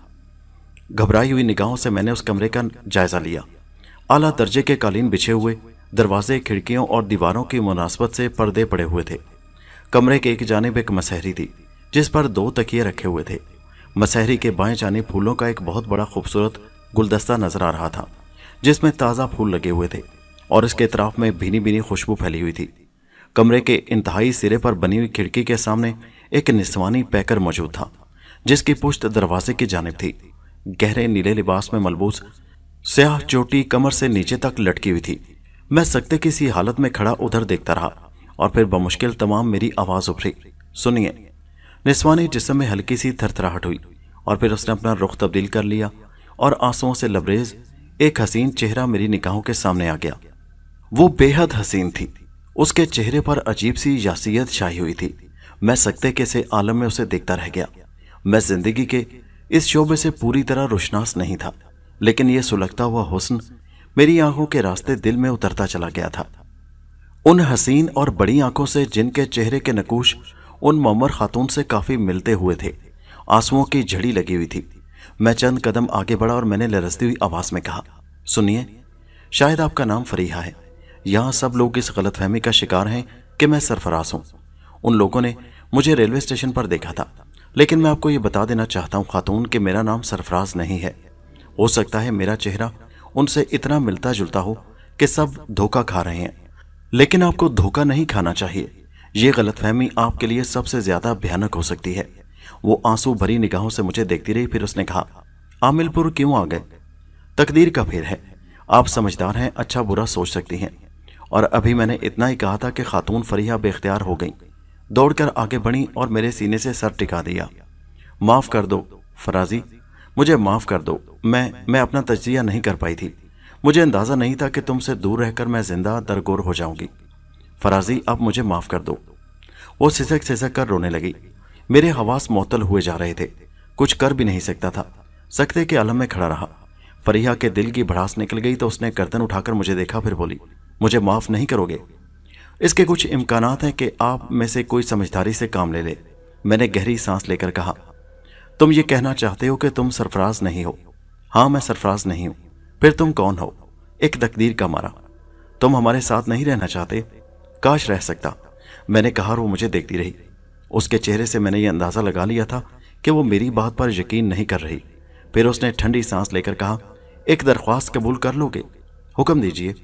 घबराई हुई निगाहों से मैंने उस कमरे का जायज़ा लिया आला दर्जे के कालीन बिछे हुए दरवाजे खिड़कियों और दीवारों की मुनासबत से पर्दे पड़े हुए थे कमरे के एक जानब एक मसहरी थी जिस पर दो तकिए रखे हुए थे मसहरी के बाएं जानब फूलों का एक बहुत बड़ा खूबसूरत गुलदस्ता नजर आ रहा था जिसमें ताज़ा फूल लगे हुए थे और इसके अतराफ में भीनी भीनी खुशबू फैली हुई थी कमरे के इंतहाई सिरे पर बनी हुई खिड़की के सामने एक निस्वानी पैकर मौजूद था जिसकी पुश्त दरवाजे की जानब थी गहरे नीले लिबास में मलबूस स्याह चोटी कमर से नीचे तक लटकी हुई थी मैं सकते किसी हालत में खड़ा उधर देखता रहा और फिर बमुश्किल तमाम मेरी आवाज़ उभरी सुनिए निस्वानी जिसम में हल्की सी थरथराहट हुई और फिर उसने अपना रुख तब्दील कर लिया और आंसुओं से लबरेज एक हसीन चेहरा मेरी निकाहों के सामने आ गया वो बेहद हसीन थी उसके चेहरे पर अजीब सी यासीत छाई हुई थी मैं सकते के से आलम में उसे देखता रह गया मैं जिंदगी के इस शोबे से पूरी तरह रोशनास नहीं था लेकिन यह सुलगता हुआ हुसन मेरी आंखों के रास्ते दिल में उतरता चला गया था उन हसीन और बड़ी आंखों से जिनके चेहरे के नकूश उन ममर खातून से काफ़ी मिलते हुए थे आंसुओं की झड़ी लगी हुई थी मैं चंद कदम आगे बढ़ा और मैंने लरसती हुई आवाज़ में कहा सुनिए शायद आपका नाम फरीहा है यहाँ सब लोग इस गलतफहमी का शिकार हैं कि मैं सरफराज हूँ उन लोगों ने मुझे रेलवे स्टेशन पर देखा था लेकिन मैं आपको ये बता देना चाहता हूँ खातून कि मेरा नाम सरफराज नहीं है हो सकता है मेरा चेहरा उनसे इतना मिलता जुलता हो कि सब धोखा खा रहे हैं लेकिन आपको धोखा नहीं खाना चाहिए यह गलतफहमी आपके लिए सबसे ज्यादा भयानक हो सकती है वो आंसू भरी निगाहों से मुझे देखती रही फिर उसने कहा आमिलपुर क्यों आ गए तकदीर का फेर है आप समझदार हैं अच्छा बुरा सोच सकती हैं और अभी मैंने इतना ही कहा था कि खातून फरिया बेख्तियार हो गई दौड़कर आगे बढ़ी और मेरे सीने से सर टिका दिया माफ़ कर दो फराजी मुझे माफ़ कर दो मैं मैं अपना तजिया नहीं कर पाई थी मुझे अंदाज़ा नहीं था कि तुमसे दूर रहकर मैं ज़िंदा दरगोर हो जाऊंगी फराजी अब मुझे माफ़ कर दो वो सिसक सिसक कर रोने लगी मेरे हवास मअतल हुए जा रहे थे कुछ कर भी नहीं सकता था सकते के आलम में खड़ा रहा फरीहा के दिल की भड़ास निकल गई तो उसने गर्दन उठाकर मुझे देखा फिर बोली मुझे माफ़ नहीं करोगे इसके कुछ इम्कान हैं कि आप में से कोई समझदारी से काम ले ले मैंने गहरी सांस लेकर कहा तुम ये कहना चाहते हो कि तुम सरफराज नहीं हो हाँ मैं सरफराज नहीं हूं फिर तुम कौन हो एक तकदीर का मारा तुम हमारे साथ नहीं रहना चाहते काश रह सकता मैंने कहा वो मुझे देखती रही उसके चेहरे से मैंने ये अंदाज़ा लगा लिया था कि वो मेरी बात पर यकीन नहीं कर रही फिर उसने ठंडी सांस लेकर कहा एक दरख्वास्त कबूल कर लोगे हुक्म दीजिए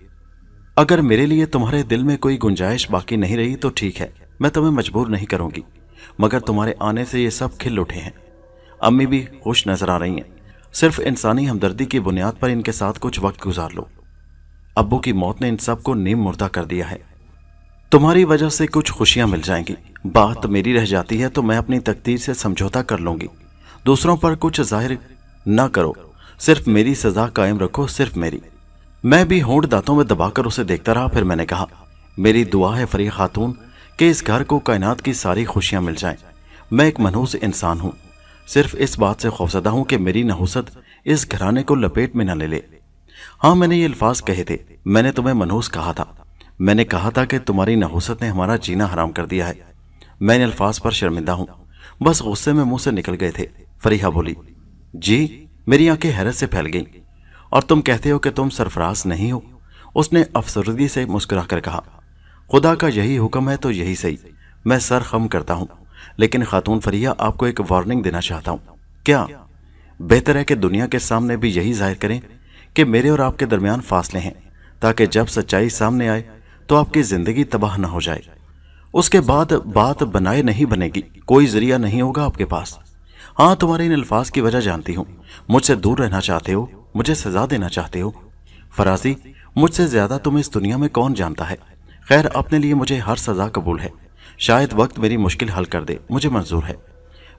अगर मेरे लिए तुम्हारे दिल में कोई गुंजाइश बाकी नहीं रही तो ठीक है मैं तुम्हें मजबूर नहीं करूंगी मगर तुम्हारे आने से ये सब खिल उठे हैं अम्मी भी खुश नजर आ रही हैं सिर्फ इंसानी हमदर्दी की बुनियाद पर इनके साथ कुछ वक्त गुजार लो अबू की मौत ने इन सबको नीम मुर्दा कर दिया है तुम्हारी वजह से कुछ खुशियां मिल जाएंगी बात मेरी रह जाती है तो मैं अपनी तकदीर से समझौता कर लूंगी दूसरों पर कुछ जाहिर ना करो सिर्फ मेरी सजा कायम रखो सिर्फ मेरी मैं भी होंठ दांतों में दबाकर उसे देखता रहा फिर मैंने कहा मेरी दुआ है फरी खातून के इस घर को कायनात की सारी खुशियां मिल जाएं। मैं एक मनहूस इंसान हूं सिर्फ इस बात से खौफजदा हूँ कि मेरी नहुसत इस घराने को लपेट में न ले ले हाँ मैंने ये अल्फाज कहे थे मैंने तुम्हें मनहूस कहा था मैंने कहा था कि तुम्हारी नहुसत ने हमारा जीना हराम कर दिया है मैंने अल्फाज पर शर्मिंदा हूँ बस गुस्से में मुंह से निकल गए थे फरीहा बोली जी मेरी आंखें हैरत से फैल गईं और तुम कहते हो कि तुम सरफराज नहीं हो उसने अफसरदगी से मुस्कुरा कर कहा खुदा का यही हुक्म है तो यही सही मैं सर खम करता हूँ लेकिन खातून फरिया आपको एक वार्निंग देना चाहता हूँ क्या बेहतर है कि दुनिया के सामने भी यही जाहिर करें कि मेरे और आपके दरमियान फासले हैं ताकि जब सच्चाई सामने आए तो आपकी ज़िंदगी तबाह ना हो जाए उसके बाद बात बनाए नहीं बनेगी कोई जरिया नहीं होगा आपके पास हाँ तुम्हारे इन अल्फाज की वजह जानती हूँ मुझसे दूर रहना चाहते हो मुझे सजा देना चाहते हो फराजी मुझसे ज़्यादा तुम्हें इस दुनिया में कौन जानता है खैर अपने लिए मुझे हर सज़ा कबूल है शायद वक्त मेरी मुश्किल हल कर दे मुझे मंजूर है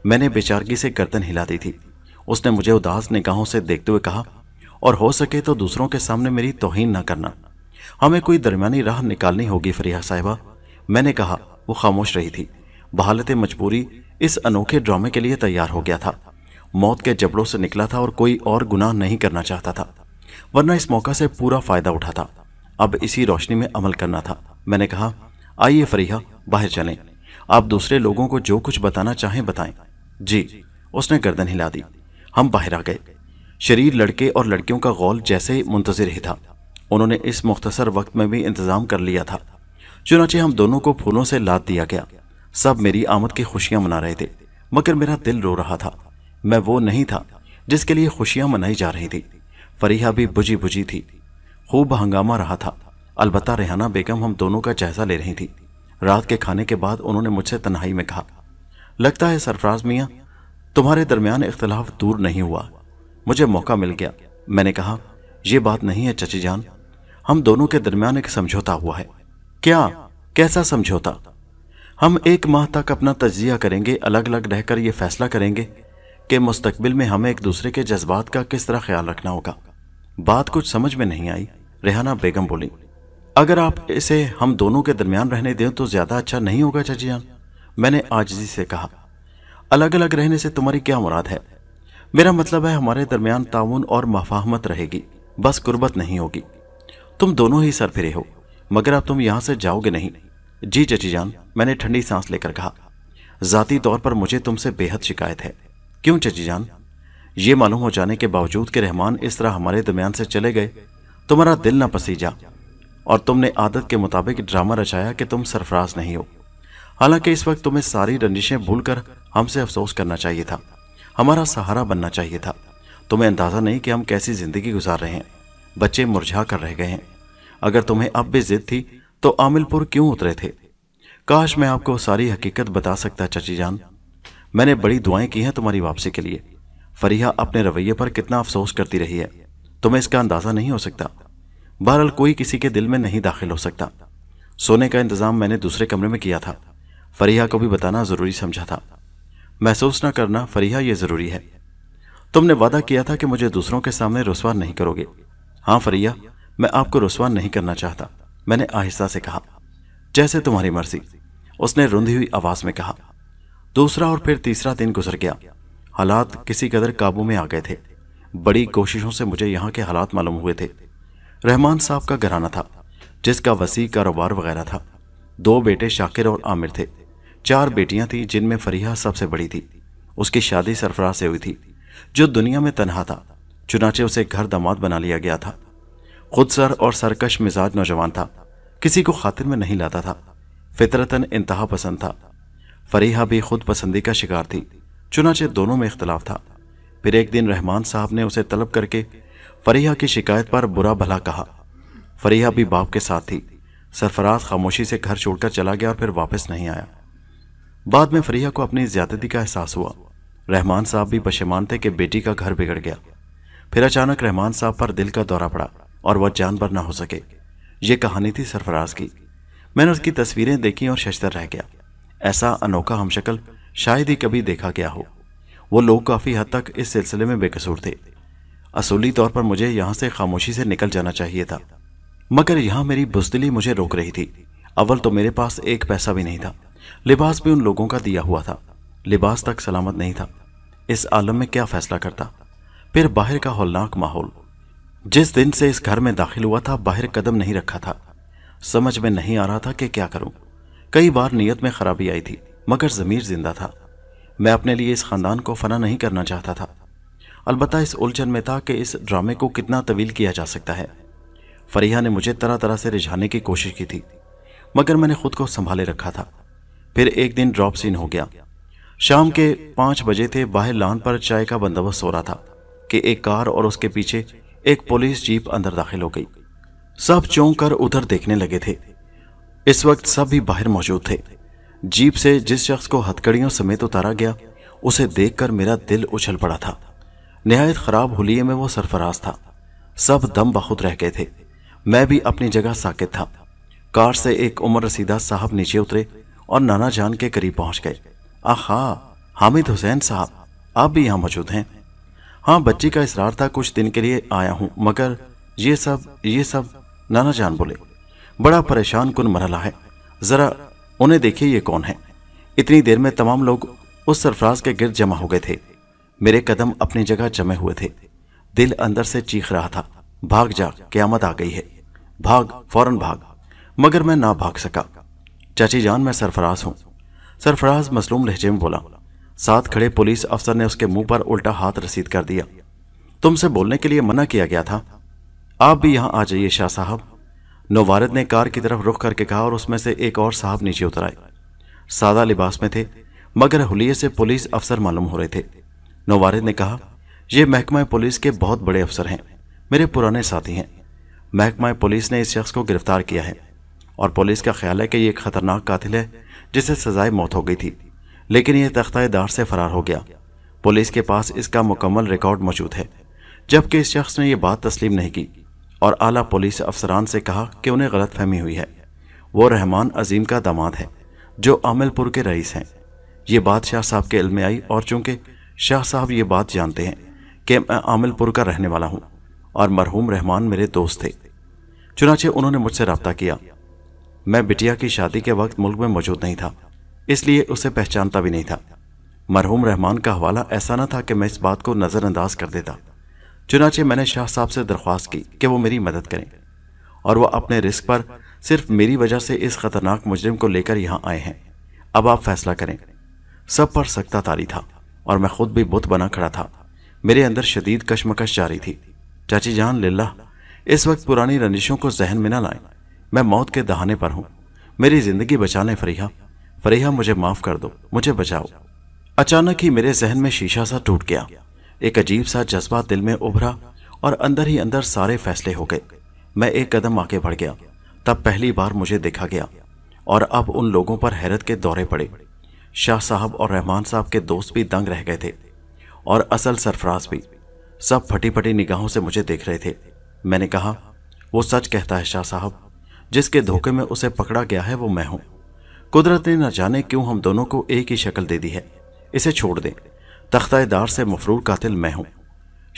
मैंने बेचारगी से गर्दन हिला दी थी उसने मुझे उदास निगाहों से देखते हुए कहा और हो सके तो दूसरों के सामने मेरी तोहिन न करना हमें कोई दरमियानी राह निकालनी होगी फरिया साहिबा मैंने कहा वो खामोश रही थी बहालत मजबूरी इस अनोखे ड्रामे के लिए तैयार हो गया था मौत के जबड़ों से निकला था और कोई और गुनाह नहीं करना चाहता था वरना इस मौका से पूरा फायदा उठाता अब इसी रोशनी में अमल करना था मैंने कहा आइए फरीहा बाहर चलें आप दूसरे लोगों को जो कुछ बताना चाहें बताएं जी उसने गर्दन हिला दी हम बाहर आ गए शरीर लड़के और लड़कियों का गौल जैसे मुंतजर ही था उन्होंने इस मुख्तसर वक्त में भी इंतज़ाम कर लिया था चुनाचे हम दोनों को फूलों से लाद दिया गया सब मेरी आमद की खुशियां मना रहे थे मगर मेरा दिल रो रहा था मैं वो नहीं था जिसके लिए खुशियां मनाई जा रही थी फरीहा भी बुझी बुझी थी खूब हंगामा रहा था अलबत्ता रेहाना बेगम हम दोनों का जायजा ले रही थी रात के खाने के बाद उन्होंने मुझसे तनाई में कहा लगता है सरफराज मियाँ तुम्हारे दरमियान इख्तलाफ दूर नहीं हुआ मुझे मौका मिल गया मैंने कहा यह बात नहीं है चची जान हम दोनों के दरमियान एक समझौता हुआ है क्या कैसा समझौता हम एक माह तक अपना तजिया करेंगे अलग अलग रहकर यह फैसला करेंगे कि मुस्तबिल में हमें एक दूसरे के जज्बात का किस तरह ख्याल रखना होगा बात कुछ समझ में नहीं आई रेहाना बेगम बोली अगर आप इसे हम दोनों के दरमियान रहने दें तो ज़्यादा अच्छा नहीं होगा चाची जान मैंने आजजी से कहा अलग अलग रहने से तुम्हारी क्या मुराद है मेरा मतलब है हमारे दरमियान ताउन और मफाहमत रहेगी बस गुर्बत नहीं होगी तुम दोनों ही सर फिरे हो मगर अब तुम यहां से जाओगे नहीं जी चची जान मैंने ठंडी सांस लेकर कहा ज़ाती तौर पर मुझे तुमसे बेहद शिकायत है क्यों चची जान ये मालूम हो जाने के बावजूद कि रहमान इस तरह हमारे दरमियान से चले गए तुम्हारा दिल ना पसीजा और तुमने आदत के मुताबिक ड्रामा रचाया कि तुम सरफराज नहीं हो हालांकि इस वक्त तुम्हें सारी रंजिशें भूलकर हमसे अफसोस करना चाहिए था हमारा सहारा बनना चाहिए था तुम्हें अंदाज़ा नहीं कि हम कैसी ज़िंदगी गुजार रहे हैं बच्चे मुरझा कर रह गए हैं अगर तुम्हें अब भी जिद थी तो आमिलपुर क्यों उतरे थे काश मैं आपको सारी हकीकत बता सकता चची जान मैंने बड़ी दुआएं की हैं तुम्हारी वापसी के लिए फरीहा अपने रवैये पर कितना अफसोस करती रही है तुम्हें इसका अंदाज़ा नहीं हो सकता बहरहाल कोई किसी के दिल में नहीं दाखिल हो सकता सोने का इंतज़ाम मैंने दूसरे कमरे में किया था फरीहा को भी बताना ज़रूरी समझा था महसूस न करना फरीहा ये ज़रूरी है तुमने वादा किया था कि मुझे दूसरों के सामने रसवा नहीं करोगे हाँ फरिया मैं आपको रसवा नहीं करना चाहता मैंने आहिस्ता से कहा जैसे तुम्हारी मर्जी उसने रुंधी हुई आवाज़ में कहा दूसरा और फिर तीसरा दिन गुजर गया हालात किसी कदर काबू में आ गए थे बड़ी कोशिशों से मुझे यहाँ के हालात मालूम हुए थे रहमान साहब का घराना था जिसका वसी कारोबार वगैरह था दो बेटे शाकिर और आमिर थे चार बेटियां थीं जिनमें फरीहा सबसे बड़ी थी उसकी शादी सरफराज से हुई थी जो दुनिया में तनहा था चुनाचे उसे घर दामाद बना लिया गया था खुद सर और सरकश मिजाज नौजवान था किसी को खातिर में नहीं लाता था फितरतन इंतहा पसंद था फरीहा भी खुद पसंदी का शिकार थी चुनाचे दोनों में इख्तलाफ था फिर एक दिन रहमान साहब ने उसे तलब करके फरीहा की शिकायत पर बुरा भला कहा फरीहा भी बाप के साथ थी सरफराज खामोशी से घर छोड़कर चला गया और फिर वापस नहीं आया बाद में फरीहा को अपनी ज्यादती का एहसास हुआ रहमान साहब भी पशेमान थे कि बेटी का घर बिगड़ गया फिर अचानक रहमान साहब पर दिल का दौरा पड़ा और वह जानवर ना हो सके ये कहानी थी सरफराज की मैंने उसकी तस्वीरें देखी और शशतर रह गया ऐसा अनोखा हमशक्ल शायद ही कभी देखा गया हो वो लोग काफ़ी हद तक इस सिलसिले में बेकसूर थे असूली तौर पर मुझे यहाँ से खामोशी से निकल जाना चाहिए था मगर यहाँ मेरी बुजदिली मुझे रोक रही थी अव्वल तो मेरे पास एक पैसा भी नहीं था लिबास भी उन लोगों का दिया हुआ था लिबास तक सलामत नहीं था इस आलम में क्या फैसला करता फिर बाहर का होलनाक माहौल जिस दिन से इस घर में दाखिल हुआ था बाहर कदम नहीं रखा था समझ में नहीं आ रहा था कि क्या करूं कई बार नीयत में खराबी आई थी मगर ज़मीर जिंदा था मैं अपने लिए इस खानदान को फना नहीं करना चाहता था अलबत् इस उलझन में था कि इस ड्रामे को कितना तवील किया जा सकता है फरीहा ने मुझे तरह तरह से रिझाने की कोशिश की थी मगर मैंने खुद को संभाले रखा था फिर एक दिन ड्रॉप सीन हो गया शाम के पाँच बजे थे बाहर लान पर चाय का बंदोबस्त हो रहा था कि एक कार और उसके पीछे एक पुलिस जीप अंदर दाखिल हो गई सब चौंक कर उधर देखने लगे थे इस वक्त सब भी बाहर मौजूद थे जीप से जिस शख्स को हथकड़ियों समेत उतारा गया उसे देखकर मेरा दिल उछल पड़ा था नहायत ख़राब हुलिये में वो सरफराज था सब दम बखुद रह गए थे मैं भी अपनी जगह साकित था कार से एक उम्र रसीदा साहब नीचे उतरे और नाना जान के करीब पहुंच गए आहा हामिद हुसैन साहब आप भी यहाँ मौजूद हैं हाँ बच्ची का इसरार था कुछ दिन के लिए आया हूँ मगर ये सब ये सब नाना जान बोले बड़ा परेशान कुन मरहला है ज़रा उन्हें देखिए ये कौन है इतनी देर में तमाम लोग उस सरफराज के गिर जमा हो गए थे मेरे कदम अपनी जगह जमे हुए थे दिल अंदर से चीख रहा था भाग जा क्यामत आ गई है भाग फौरन भाग मगर मैं ना भाग सका चाची जान मैं सरफराज हूँ सरफराज मसलूम लहजे में बोला साथ खड़े पुलिस अफसर ने उसके मुंह पर उल्टा हाथ रसीद कर दिया तुमसे बोलने के लिए मना किया गया था आप भी यहाँ आ जाइए शाह साहब नोवारद ने कार की तरफ रुख करके कहा और उसमें से एक और साहब नीचे उतर आए सादा लिबास में थे मगर हुलिये से पुलिस अफसर मालूम हो रहे थे नोवारिद ने कहा यह महकमा पुलिस के बहुत बड़े अफसर हैं मेरे पुराने साथी हैं महकमा पुलिस ने इस शख्स को गिरफ्तार किया है और पुलिस का ख्याल है कि यह खतरनाक कातिल है जिसे सजाए मौत हो गई थी लेकिन यह तख्ता दार से फरार हो गया पुलिस के पास इसका मुकम्मल रिकॉर्ड मौजूद है जबकि इस शख्स ने यह बात तस्लीम नहीं की और आला पुलिस अफसरान से कहा कि उन्हें गलत फहमी हुई है वो रहमान अजीम का दामाद है जो आमिलपुर के रईस हैं ये बात शाह साहब के इल्म में आई और चूंकि शाह साहब ये बात जानते हैं कि मैं आमिलपुर का रहने वाला हूँ और मरहूम रहमान मेरे दोस्त थे चुनाचे उन्होंने मुझसे रबता किया मैं बिटिया की शादी के वक्त मुल्क में मौजूद नहीं था इसलिए उसे पहचानता भी नहीं था मरहूम रहमान का हवाला ऐसा न था कि मैं इस बात को नज़रअंदाज कर देता चुनाचे मैंने शाह साहब से दरख्वास्त की कि वो मेरी मदद करें और वह अपने रिस्क पर सिर्फ मेरी वजह से इस खतरनाक मुजरिम को लेकर यहाँ आए हैं अब आप फैसला करें सब पर सख्ता तारी था और मैं खुद भी बुत बना खड़ा था मेरे अंदर शदीद कशमकश जारी थी चाची जान लिल्ला इस वक्त पुरानी रंजिशों को जहन में ना लाए मैं मौत के दहाने पर हूँ मेरी जिंदगी बचाने फरीहा फरीहा मुझे माफ़ कर दो मुझे बचाओ अचानक ही मेरे जहन में शीशा सा टूट गया एक अजीब सा जज्बा दिल में उभरा और अंदर ही अंदर सारे फैसले हो गए मैं एक कदम आगे बढ़ गया तब पहली बार मुझे देखा गया और अब उन लोगों पर हैरत के दौरे पड़े शाह साहब और रहमान साहब के दोस्त भी दंग रह गए थे और असल सरफराज भी सब फटी फटी निगाहों से मुझे देख रहे थे मैंने कहा वो सच कहता है शाह साहब जिसके धोखे में उसे पकड़ा गया है वो मैं हूँ कुदरत ने न जाने क्यों हम दोनों को एक ही शक्ल दे दी है इसे छोड़ दें तख्तादार से मफरूर कातिल मैं हूँ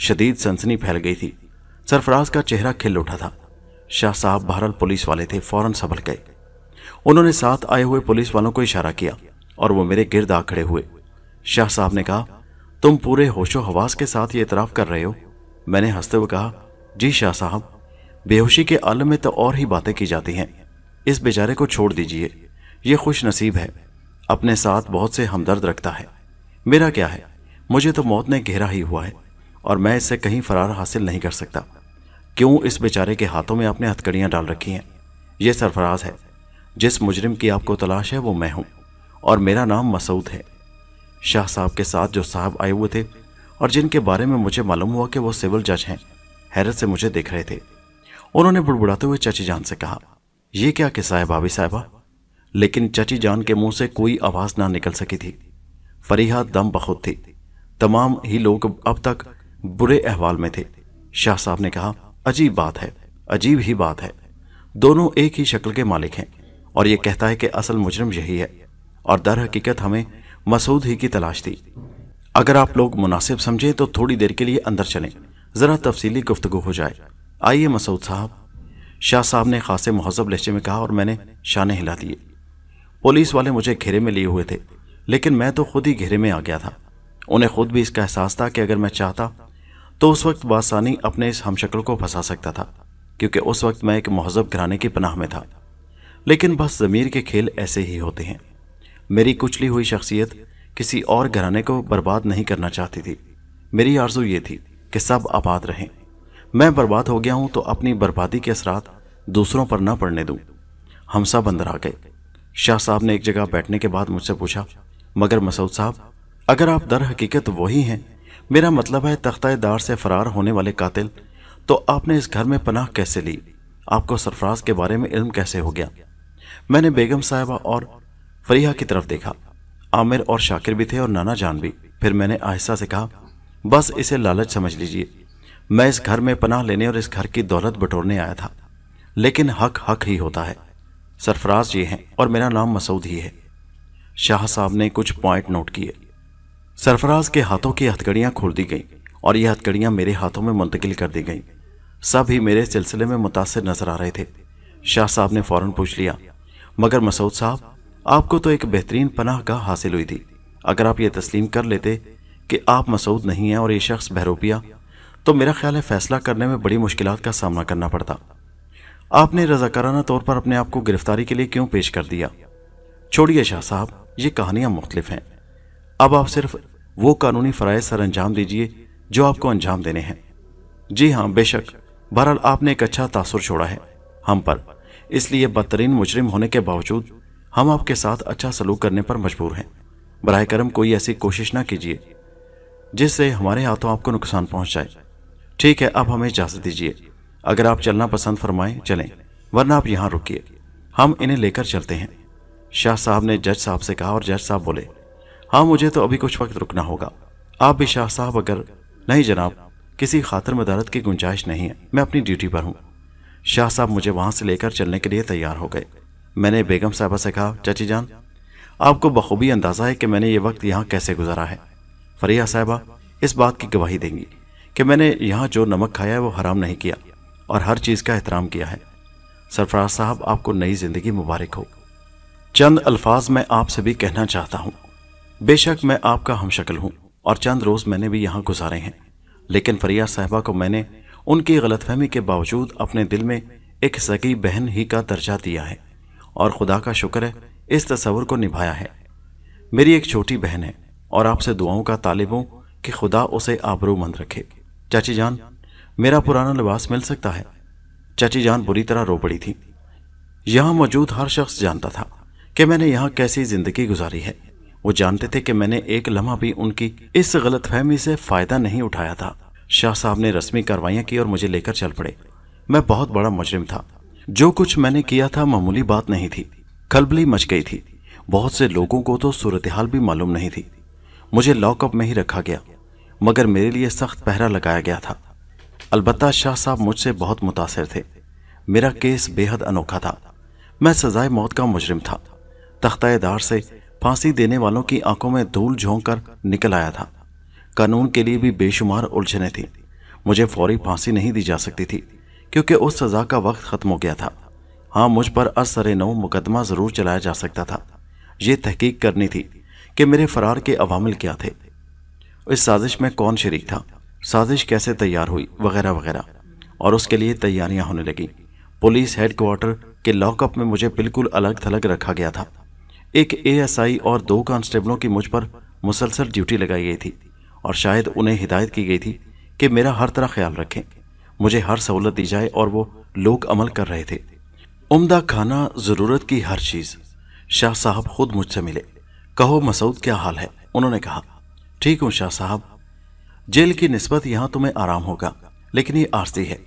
शदीद सनसनी फैल गई थी सरफराज का चेहरा खिल उठा था शाह साहब बहरल पुलिस वाले थे फौरन संभल गए उन्होंने साथ आए हुए पुलिस वालों को इशारा किया और वो मेरे गिरद आ खड़े हुए शाह साहब ने कहा तुम पूरे होशो हवास के साथ ये इतराफ़ कर रहे हो मैंने हंसते हुए कहा जी शाह साहब बेहोशी के आलम में तो और ही बातें की जाती हैं इस बेचारे को छोड़ दीजिए यह खुश नसीब है अपने साथ बहुत से हमदर्द रखता है मेरा क्या है मुझे तो मौत ने घेरा ही हुआ है और मैं इससे कहीं फरार हासिल नहीं कर सकता क्यों इस बेचारे के हाथों में आपने हथकड़ियाँ डाल रखी हैं ये सरफराज है जिस मुजरिम की आपको तलाश है वो मैं हूँ और मेरा नाम मसूद है शाह साहब के साथ जो साहब आए हुए थे और जिनके बारे में मुझे मालूम हुआ कि वो सिविल जज हैं हैरत से मुझे देख रहे थे उन्होंने बुड़बुड़ाते हुए चाची जान से कहा यह क्या किस्सा है भाभी साहबा लेकिन चाची जान के मुंह से कोई आवाज़ ना निकल सकी थी फरीहा दम बहुत थी तमाम ही लोग अब तक बुरे अहवाल में थे शाह साहब ने कहा अजीब बात है अजीब ही बात है दोनों एक ही शक्ल के मालिक हैं और ये कहता है कि असल मुजरम यही है और दर हकीकत हमें मसूद ही की तलाश थी अगर आप लोग मुनासिब समझें तो थोड़ी देर के लिए अंदर चलें ज़रा तफसली गुफ्तु हो जाए आइए मसूद साहब शाह साहब ने खासे महजब लहजे में कहा और मैंने शाने हिला दिए पुलिस वाले मुझे घेरे में लिए हुए थे लेकिन मैं तो खुद ही घेरे में आ गया था उन्हें खुद भी इसका एहसास था कि अगर मैं चाहता तो उस वक्त बासानी अपने इस हमशक्ल को फंसा सकता था क्योंकि उस वक्त मैं एक महजब घराने की पनाह में था लेकिन बस ज़मीर के खेल ऐसे ही होते हैं मेरी कुचली हुई शख्सियत किसी और घराने को बर्बाद नहीं करना चाहती थी मेरी आरजू ये थी कि सब आबाद रहें मैं बर्बाद हो गया हूं तो अपनी बर्बादी के असरात दूसरों पर ना पड़ने दूँ हम सब अंदर आ गए शाह साहब ने एक जगह बैठने के बाद मुझसे पूछा मगर मसूद साहब अगर आप दर हकीकत वही हैं मेरा मतलब है तख्ता दार से फरार होने वाले कातिल तो आपने इस घर में पनाह कैसे ली आपको सरफराज के बारे में इल्म कैसे हो गया मैंने बेगम साहबा और फरीहा की तरफ देखा आमिर और शाकिर भी थे और नाना जान भी फिर मैंने आहिस्ता से कहा बस इसे लालच समझ लीजिए मैं इस घर में पनाह लेने और इस घर की दौलत बटोरने आया था लेकिन हक हक ही होता है सरफराज ये हैं और मेरा नाम मसूद ही है शाह साहब ने कुछ पॉइंट नोट किए सरफराज के हाथों की हथकड़ियां खोल दी गईं और ये हथकड़ियां मेरे हाथों में मुंतकिल कर दी गईं सब ही मेरे सिलसिले में मुतासर नजर आ रहे थे शाह साहब ने फौरन पूछ लिया मगर मसूद साहब आपको तो एक बेहतरीन पनाह गाह हासिल हुई थी अगर आप ये तस्लीम कर लेते कि आप मसूद नहीं हैं और ये शख्स बहरूपिया तो मेरा ख्याल है फैसला करने में बड़ी मुश्किल का सामना करना पड़ता आपने रजाकाराना तौर पर अपने आप को गिरफ्तारी के लिए क्यों पेश कर दिया छोड़िए शाह साहब ये कहानियाँ मुख्तलिफ हैं अब आप सिर्फ वो कानूनी फ़राय सर अंजाम दीजिए जो आपको अंजाम देने हैं जी हाँ बेशक बहरहाल आपने एक अच्छा तासर छोड़ा है हम पर इसलिए बदतरीन मुजरिम होने के बावजूद हम आपके साथ अच्छा सलूक करने पर मजबूर हैं बर करम कोई ऐसी कोशिश ना कीजिए जिससे हमारे हाथों आपको नुकसान पहुंच जाए ठीक है अब हमें इजाज़त दीजिए अगर आप चलना पसंद फरमाएं चलें वरना आप यहाँ रुकिए हम इन्हें लेकर चलते हैं शाह साहब ने जज साहब से कहा और जज साहब बोले हाँ मुझे तो अभी कुछ वक्त रुकना होगा आप भी शाह साहब अगर नहीं जनाब किसी खातर मदारत की गुंजाइश नहीं है मैं अपनी ड्यूटी पर हूँ शाह साहब मुझे वहां से लेकर चलने के लिए तैयार हो गए मैंने बेगम साहबा से कहा चाची जान आपको बखूबी अंदाज़ा है कि मैंने ये वक्त यहाँ कैसे गुजारा है फरिया साहबा इस बात की गवाही देंगी कि मैंने यहाँ जो नमक खाया है वो हराम नहीं किया और हर चीज़ का एहतराम किया है सरफराज साहब आपको नई ज़िंदगी मुबारक हो चंद अल्फाज मैं आपसे भी कहना चाहता हूँ बेशक मैं आपका हम शक्ल हूँ और चंद रोज़ मैंने भी यहाँ गुजारे हैं लेकिन फरिया साहबा को मैंने उनकी गलतफहमी के बावजूद अपने दिल में एक सगी बहन ही का दर्जा दिया है और खुदा का शुक्र है इस तस्वुर को निभाया है मेरी एक छोटी बहन है और आपसे दुआओं का तालिब हूँ कि खुदा उसे आबरूमंद रखे चाची जान मेरा पुराना लिबास मिल सकता है चाची जान बुरी तरह रो पड़ी थी यहाँ मौजूद हर शख्स जानता था कि मैंने यहाँ कैसी ज़िंदगी गुजारी है वो जानते थे कि मैंने एक लम्हा भी उनकी इस गलतफहमी से फ़ायदा नहीं उठाया था शाह साहब ने रस्मी कार्रवाइयाँ की और मुझे लेकर चल पड़े मैं बहुत बड़ा मुजरिम था जो कुछ मैंने किया था मामूली बात नहीं थी खलबली मच गई थी बहुत से लोगों को तो सूरत हाल भी मालूम नहीं थी मुझे लॉकअप में ही रखा गया मगर मेरे लिए सख्त पहरा लगाया गया था अलबत्ता शाह साहब मुझसे बहुत मुतासर थे मेरा केस बेहद अनोखा था मैं सजाए मौत का मुजरिम था तख्तादार से फांसी देने वालों की आंखों में धूल झोंक कर निकल आया था कानून के लिए भी बेशुमार उलझने थी मुझे फौरी फांसी नहीं दी जा सकती थी क्योंकि उस सज़ा का वक्त ख़त्म हो गया था हाँ मुझ पर असर नौ मुकदमा ज़रूर चलाया जा सकता था ये तहकीक करनी थी कि मेरे फ़रार के अवामिल क्या थे इस साजिश में कौन शरीक था साजिश कैसे तैयार हुई वगैरह वगैरह और उसके लिए तैयारियां होने लगी पुलिस हेडक्वार्टर के लॉकअप में मुझे बिल्कुल अलग थलग रखा गया था एक एएसआई और दो कांस्टेबलों की मुझ पर मुसलसल ड्यूटी लगाई गई थी और शायद उन्हें हिदायत की गई थी कि मेरा हर तरह ख्याल रखें मुझे हर सहूलत दी जाए और वो लोग अमल कर रहे थे उम्दा खाना ज़रूरत की हर चीज़ शाह साहब खुद मुझसे मिले कहो मसूद क्या हाल है उन्होंने कहा ठीक हूँ शाह साहब जेल की नस्बत यहाँ तुम्हें आराम होगा लेकिन ये आरती है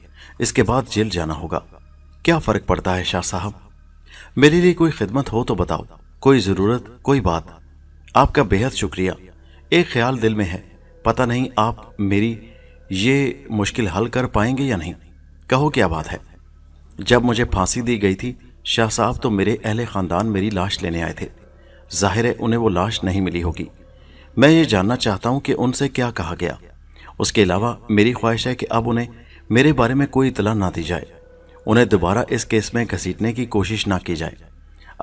इसके बाद जेल जाना होगा क्या फ़र्क पड़ता है शाह साहब मेरे लिए कोई खिदमत हो तो बताओ कोई ज़रूरत कोई बात आपका बेहद शुक्रिया एक ख्याल दिल में है पता नहीं आप मेरी ये मुश्किल हल कर पाएंगे या नहीं कहो क्या बात है जब मुझे फांसी दी गई थी शाह साहब तो मेरे अहले ख़ानदान मेरी लाश लेने आए थे ज़ाहिर है उन्हें वो लाश नहीं मिली होगी मैं ये जानना चाहता हूँ कि उनसे क्या कहा गया उसके अलावा मेरी ख्वाहिश है कि अब उन्हें मेरे बारे में कोई इतला ना दी जाए उन्हें दोबारा इस केस में घसीटने की कोशिश ना की जाए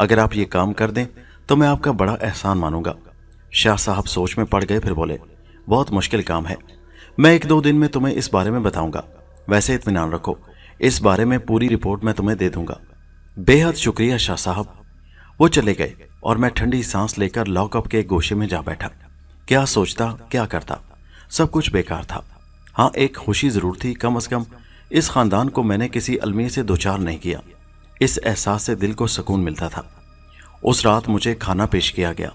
अगर आप ये काम कर दें तो मैं आपका बड़ा एहसान मानूंगा शाह साहब सोच में पड़ गए फिर बोले बहुत मुश्किल काम है मैं एक दो दिन में तुम्हें इस बारे में बताऊंगा वैसे इतमान रखो इस बारे में पूरी रिपोर्ट मैं तुम्हें दे दूंगा बेहद शुक्रिया शाह साहब वो चले गए और मैं ठंडी सांस लेकर लॉकअप के गोशे में जा बैठा क्या सोचता क्या करता सब कुछ बेकार था हाँ एक खुशी ज़रूर थी कम अज़ कम इस ख़ानदान को मैंने किसी अलमी से चार नहीं किया इस एहसास से दिल को सुकून मिलता था उस रात मुझे खाना पेश किया गया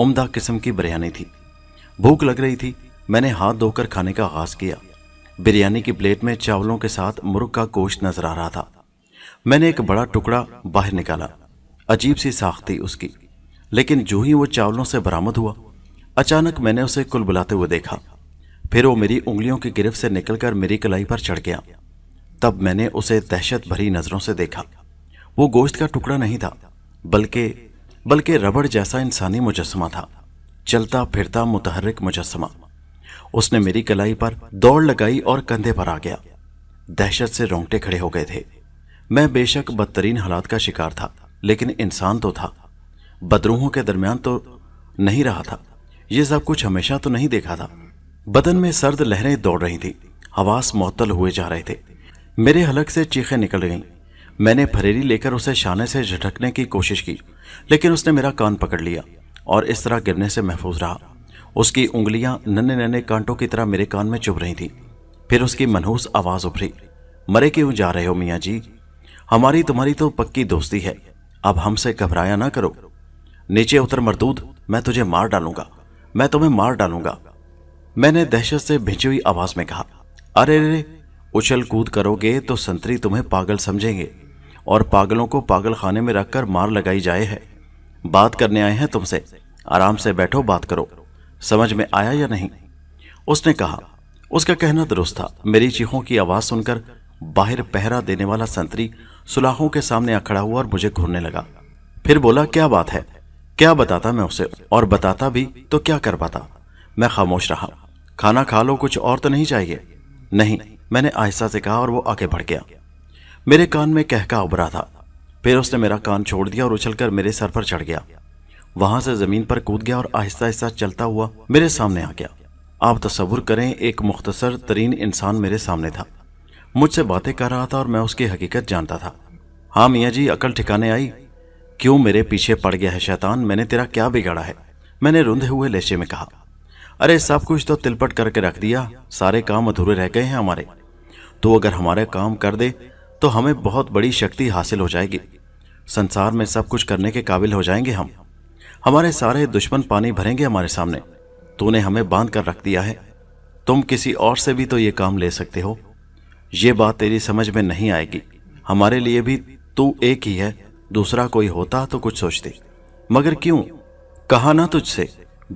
उम्दा किस्म की बिरयानी थी भूख लग रही थी मैंने हाथ धोकर खाने का आगाज किया बिरयानी की प्लेट में चावलों के साथ मुर्ग का गोश्त नजर आ रहा था मैंने एक बड़ा टुकड़ा बाहर निकाला अजीब सी साख थी उसकी लेकिन जो ही वो चावलों से बरामद हुआ अचानक मैंने उसे कुल बुलाते हुए देखा फिर वो मेरी उंगलियों की गिरफ्त से निकलकर मेरी कलाई पर चढ़ गया तब मैंने उसे दहशत भरी नज़रों से देखा वो गोश्त का टुकड़ा नहीं था बल्कि बल्कि रबड़ जैसा इंसानी मुजस्मा था चलता फिरता मुतहरक मुजस्मा उसने मेरी कलाई पर दौड़ लगाई और कंधे पर आ गया दहशत से रोंगटे खड़े हो गए थे मैं बेशक बदतरीन हालात का शिकार था लेकिन इंसान तो था बदरूहों के दरमियान तो नहीं रहा था यह सब कुछ हमेशा तो नहीं देखा था बदन में सर्द लहरें दौड़ रही थी हवास मअतल हुए जा रहे थे मेरे हलक से चीखें निकल गई मैंने फरेरी लेकर उसे शाने से झटकने की कोशिश की लेकिन उसने मेरा कान पकड़ लिया और इस तरह गिरने से महफूज रहा उसकी उंगलियां नन्हे नन्हे कांटों की तरह मेरे कान में चुभ रही थी फिर उसकी मनहूस आवाज़ उभरी मरे क्यों जा रहे हो मियाँ जी हमारी तुम्हारी तो पक्की दोस्ती है अब हमसे घबराया ना करो नीचे उतर मरदूद मैं तुझे मार डालूंगा मैं तुम्हें मार डालूंगा मैंने दहशत से भिंची हुई आवाज में कहा अरे रे उछल कूद करोगे तो संतरी तुम्हें पागल समझेंगे और पागलों को पागल खाने में रखकर मार लगाई जाए है बात करने आए हैं तुमसे आराम से बैठो बात करो समझ में आया या नहीं उसने कहा उसका कहना दुरुस्त था मेरी चीखों की आवाज़ सुनकर बाहर पहरा देने वाला संतरी सुलाखों के सामने अखड़ा हुआ और मुझे घूरने लगा फिर बोला क्या बात है क्या बताता मैं उसे और बताता भी तो क्या कर पाता मैं खामोश रहा खाना खा लो कुछ और तो नहीं चाहिए नहीं मैंने आहिस्ता से कहा और वो आगे बढ़ गया मेरे कान में कहका उभरा था फिर उसने मेरा कान छोड़ दिया और उछलकर मेरे सर पर चढ़ गया वहां से जमीन पर कूद गया और आहिस्ता आहिस्ता चलता हुआ मेरे सामने आ गया आप तस्वुर करें एक मुख्तसर तरीन इंसान मेरे सामने था मुझसे बातें कर रहा था और मैं उसकी हकीकत जानता था हाँ मियाँ जी अकल ठिकाने आई क्यों मेरे पीछे पड़ गया है शैतान मैंने तेरा क्या बिगाड़ा है मैंने रुंधे हुए लेशे में कहा अरे सब कुछ तो तिलपट करके रख दिया सारे काम अधूरे रह गए हैं हमारे तो अगर हमारे काम कर दे तो हमें बहुत बड़ी शक्ति हासिल हो जाएगी संसार में सब कुछ करने के काबिल हो जाएंगे हम हमारे सारे दुश्मन पानी भरेंगे हमारे सामने तूने हमें बांध कर रख दिया है तुम किसी और से भी तो ये काम ले सकते हो ये बात तेरी समझ में नहीं आएगी हमारे लिए भी तू एक ही है दूसरा कोई होता तो कुछ सोचते मगर क्यों कहा ना तुझसे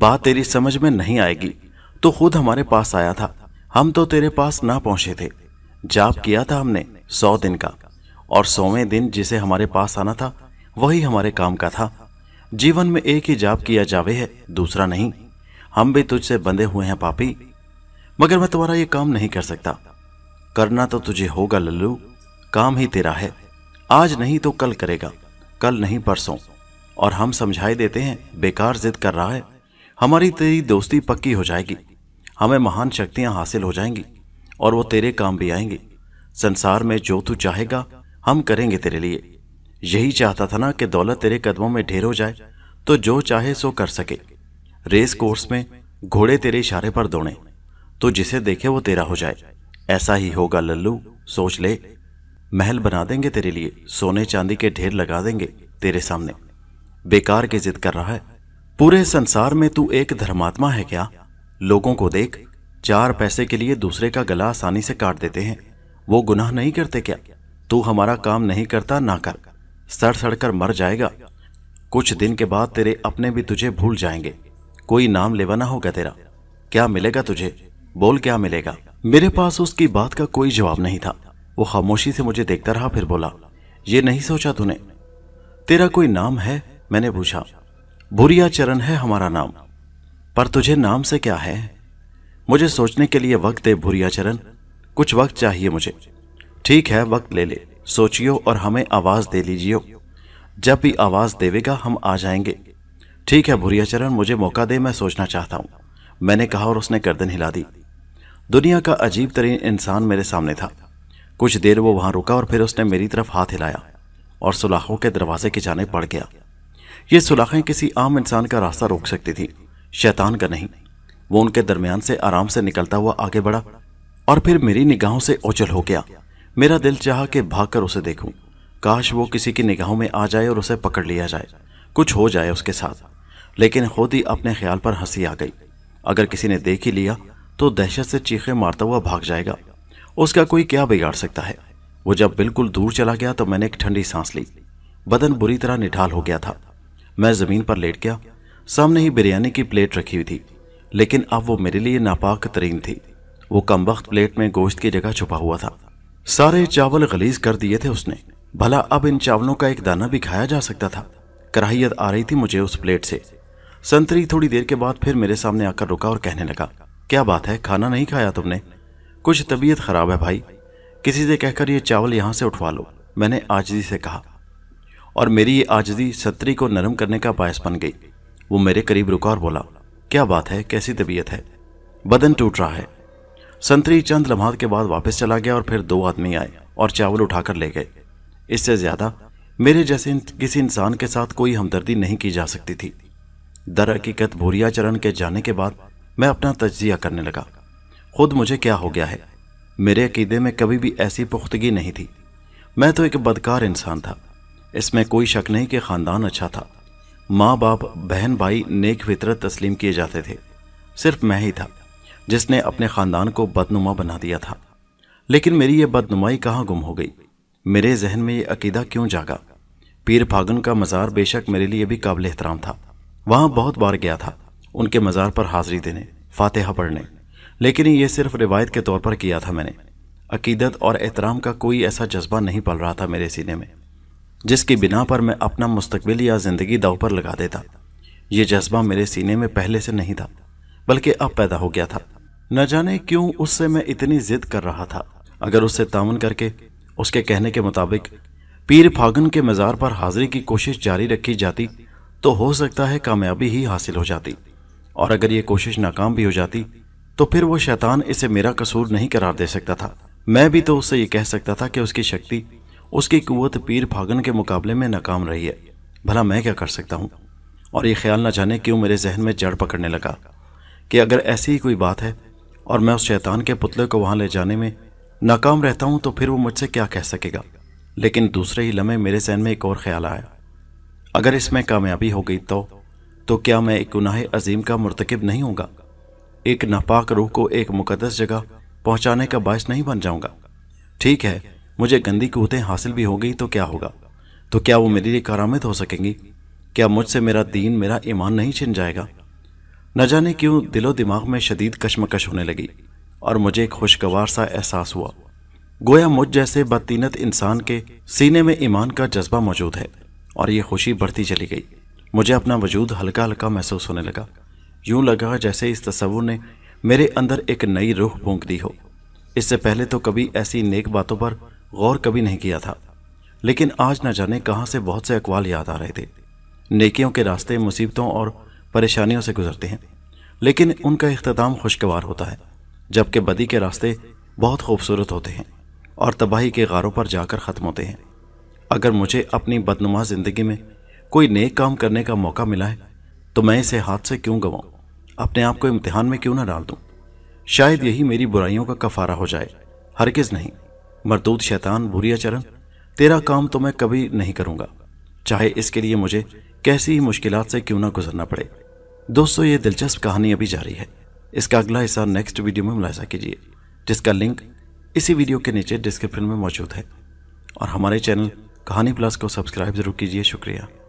बात तेरी समझ में नहीं आएगी तो खुद हमारे पास आया था हम तो तेरे पास ना पहुंचे थे जाप किया था हमने सौ दिन का और सौवें दिन जिसे हमारे पास आना था वही हमारे काम का था जीवन में एक ही जाप किया जावे है दूसरा नहीं हम भी तुझसे बंधे हुए हैं पापी मगर मैं तुम्हारा ये काम नहीं कर सकता करना तो तुझे होगा लल्लू काम ही तेरा है आज नहीं तो कल करेगा कल नहीं परसों और हम समझाई देते हैं बेकार जिद कर रहा है हमारी तेरी दोस्ती पक्की हो जाएगी हमें महान शक्तियां हासिल हो जाएंगी और वो तेरे काम भी आएंगे संसार में जो तू चाहेगा हम करेंगे तेरे लिए यही चाहता था ना कि दौलत तेरे कदमों में ढेर हो जाए तो जो चाहे सो कर सके रेस कोर्स में घोड़े तेरे इशारे पर दौड़े तो जिसे देखे वो तेरा हो जाए ऐसा ही होगा लल्लू सोच ले महल बना देंगे तेरे लिए सोने चांदी के ढेर लगा देंगे तेरे सामने बेकार की जिद कर रहा है पूरे संसार में तू एक धर्मात्मा है क्या लोगों को देख चार पैसे के लिए दूसरे का गला आसानी से काट देते हैं वो गुनाह नहीं करते क्या तू हमारा काम नहीं करता ना कर सड़ सड़ कर मर जाएगा कुछ दिन के बाद तेरे अपने भी तुझे भूल जाएंगे कोई नाम लेवा ना होगा तेरा क्या मिलेगा तुझे बोल क्या मिलेगा मेरे पास उसकी बात का कोई जवाब नहीं था वो खामोशी से मुझे देखता रहा फिर बोला ये नहीं सोचा तूने तेरा कोई नाम है मैंने पूछा भूरिया चरण है हमारा नाम पर तुझे नाम से क्या है मुझे सोचने के लिए वक्त दे भूरिया चरण कुछ वक्त चाहिए मुझे ठीक है वक्त ले ले सोचियो और हमें आवाज़ दे लीजियो जब भी आवाज़ देवेगा हम आ जाएंगे ठीक है भूरिया चरण मुझे मौका दे मैं सोचना चाहता हूँ मैंने कहा और उसने गर्दन हिला दी दुनिया का अजीब तरीन इंसान मेरे सामने था कुछ देर वो वहाँ रुका और फिर उसने मेरी तरफ हाथ हिलाया और सुलाखों के दरवाजे की जाने पड़ गया ये सुलाखें किसी आम इंसान का रास्ता रोक सकती थी शैतान का नहीं वो उनके दरमियान से आराम से निकलता हुआ आगे बढ़ा और फिर मेरी निगाहों से ओझल हो गया मेरा दिल चाह के भागकर उसे देखूं। काश वो किसी की निगाहों में आ जाए और उसे पकड़ लिया जाए कुछ हो जाए उसके साथ लेकिन खुद ही अपने ख्याल पर हंसी आ गई अगर किसी ने देख ही लिया तो दहशत से चीखे मारता हुआ भाग जाएगा उसका कोई क्या बिगाड़ सकता है वो जब बिल्कुल दूर चला गया तो मैंने एक ठंडी सांस ली बदन बुरी तरह निठाल हो गया था मैं ज़मीन पर लेट गया सामने ही बिरयानी की प्लेट रखी हुई थी लेकिन अब वो मेरे लिए नापाक तरीन थी वो कम वक्त प्लेट में गोश्त की जगह छुपा हुआ था सारे चावल गलीज कर दिए थे उसने भला अब इन चावलों का एक दाना भी खाया जा सकता था कराहियत आ रही थी मुझे उस प्लेट से संतरी थोड़ी देर के बाद फिर मेरे सामने आकर रुका और कहने लगा क्या बात है खाना नहीं खाया तुमने कुछ तबीयत खराब है भाई किसी से कहकर ये चावल यहाँ से उठवा लो मैंने आजजी से कहा और मेरी ये आजदी सत्री को नरम करने का बायस बन गई वो मेरे करीब रुका और बोला क्या बात है कैसी तबीयत है बदन टूट रहा है संतरी चंद लम्हा के बाद वापस चला गया और फिर दो आदमी आए और चावल उठाकर ले गए इससे ज्यादा मेरे जैसे किसी इंसान के साथ कोई हमदर्दी नहीं की जा सकती थी दर हकीकत भूरिया चरण के जाने के बाद मैं अपना तजिया करने लगा खुद मुझे क्या हो गया है मेरे अकीदे में कभी भी ऐसी पुख्तगी नहीं थी मैं तो एक बदकार इंसान था इसमें कोई शक नहीं कि ख़ानदान अच्छा था माँ बाप बहन भाई नेक फितरत तस्लीम किए जाते थे सिर्फ मैं ही था जिसने अपने ख़ानदान को बदनुमा बना दिया था लेकिन मेरी यह बदनुमाई कहाँ गुम हो गई मेरे जहन में ये अकीदा क्यों जागा पीर फागुन का मज़ार बेशक मेरे लिए भी काबिल एहतराम था वहाँ बहुत बार गया था उनके मज़ार पर हाज़िरी देने फातिहा पढ़ने लेकिन ये सिर्फ रिवायत के तौर पर किया था मैंने अकीदत और एहतराम का कोई ऐसा जज्बा नहीं पल रहा था मेरे सीने में जिसकी बिना पर मैं अपना मुस्तबिल या ज़िंदगी दाव पर लगा देता यह जज्बा मेरे सीने में पहले से नहीं था बल्कि अब पैदा हो गया था न जाने क्यों उससे मैं इतनी जिद कर रहा था अगर उससे तामन करके उसके कहने के मुताबिक पीर फागुन के मज़ार पर हाजिरी की कोशिश जारी रखी जाती तो हो सकता है कामयाबी ही हासिल हो जाती और अगर ये कोशिश नाकाम भी हो जाती तो फिर वो शैतान इसे मेरा कसूर नहीं करार दे सकता था मैं भी तो उससे ये कह सकता था कि उसकी शक्ति उसकी कुत पीर फागन के मुकाबले में नाकाम रही है भला मैं क्या कर सकता हूँ और ये ख्याल ना जाने क्यों मेरे जहन में जड़ पकड़ने लगा कि अगर ऐसी ही कोई बात है और मैं उस शैतान के पुतले को वहाँ ले जाने में नाकाम रहता हूँ तो फिर वो मुझसे क्या कह सकेगा लेकिन दूसरे ही लम्हे मेरे सहन में एक और ख्याल आया अगर इसमें कामयाबी हो गई तो तो क्या मैं एक गुनाह अजीम का मरतकब नहीं होगा एक नापाक रूह को एक मुकदस जगह पहुंचाने का बायस नहीं बन जाऊंगा ठीक है मुझे गंदी कूतें हासिल भी हो गई तो क्या होगा तो क्या वो मेरे लिए कारामद हो सकेंगी क्या मुझसे मेरा दीन मेरा ईमान नहीं छिन जाएगा न जाने क्यों दिलो दिमाग में शदीद कशमकश होने लगी और मुझे एक खुशगवार सा एहसास हुआ गोया मुझ जैसे बदतीनत इंसान के सीने में ईमान का जज्बा मौजूद है और ये खुशी बढ़ती चली गई मुझे अपना वजूद हल्का हल्का महसूस होने लगा यूं लगा जैसे इस तस्वुर ने मेरे अंदर एक नई रूह भोंक दी हो इससे पहले तो कभी ऐसी नेक बातों पर गौर कभी नहीं किया था लेकिन आज न जाने कहाँ से बहुत से अकवाल याद आ रहे थे नेकियों के रास्ते मुसीबतों और परेशानियों से गुजरते हैं लेकिन उनका अख्ताम खुशगवार होता है जबकि बदी के रास्ते बहुत खूबसूरत होते हैं और तबाही के गारों पर जाकर ख़त्म होते हैं अगर मुझे अपनी बदनुमा ज़िंदगी में कोई नेक काम करने का मौका मिला है तो मैं इसे हाथ से क्यों गंवाऊँ अपने आप को इम्तहान में क्यों ना डाल दूँ शायद यही मेरी बुराइयों का कफारा हो जाए हरगिज़ नहीं मरदूद शैतान भूरिया चरण तेरा काम तो मैं कभी नहीं करूँगा चाहे इसके लिए मुझे कैसी ही मुश्किल से क्यों ना गुजरना पड़े दोस्तों ये दिलचस्प कहानी अभी जारी है इसका अगला हिस्सा नेक्स्ट वीडियो में मुलायसा कीजिए जिसका लिंक इसी वीडियो के नीचे डिस्क्रिप्शन में मौजूद है और हमारे चैनल कहानी प्लस को सब्सक्राइब जरूर कीजिए शुक्रिया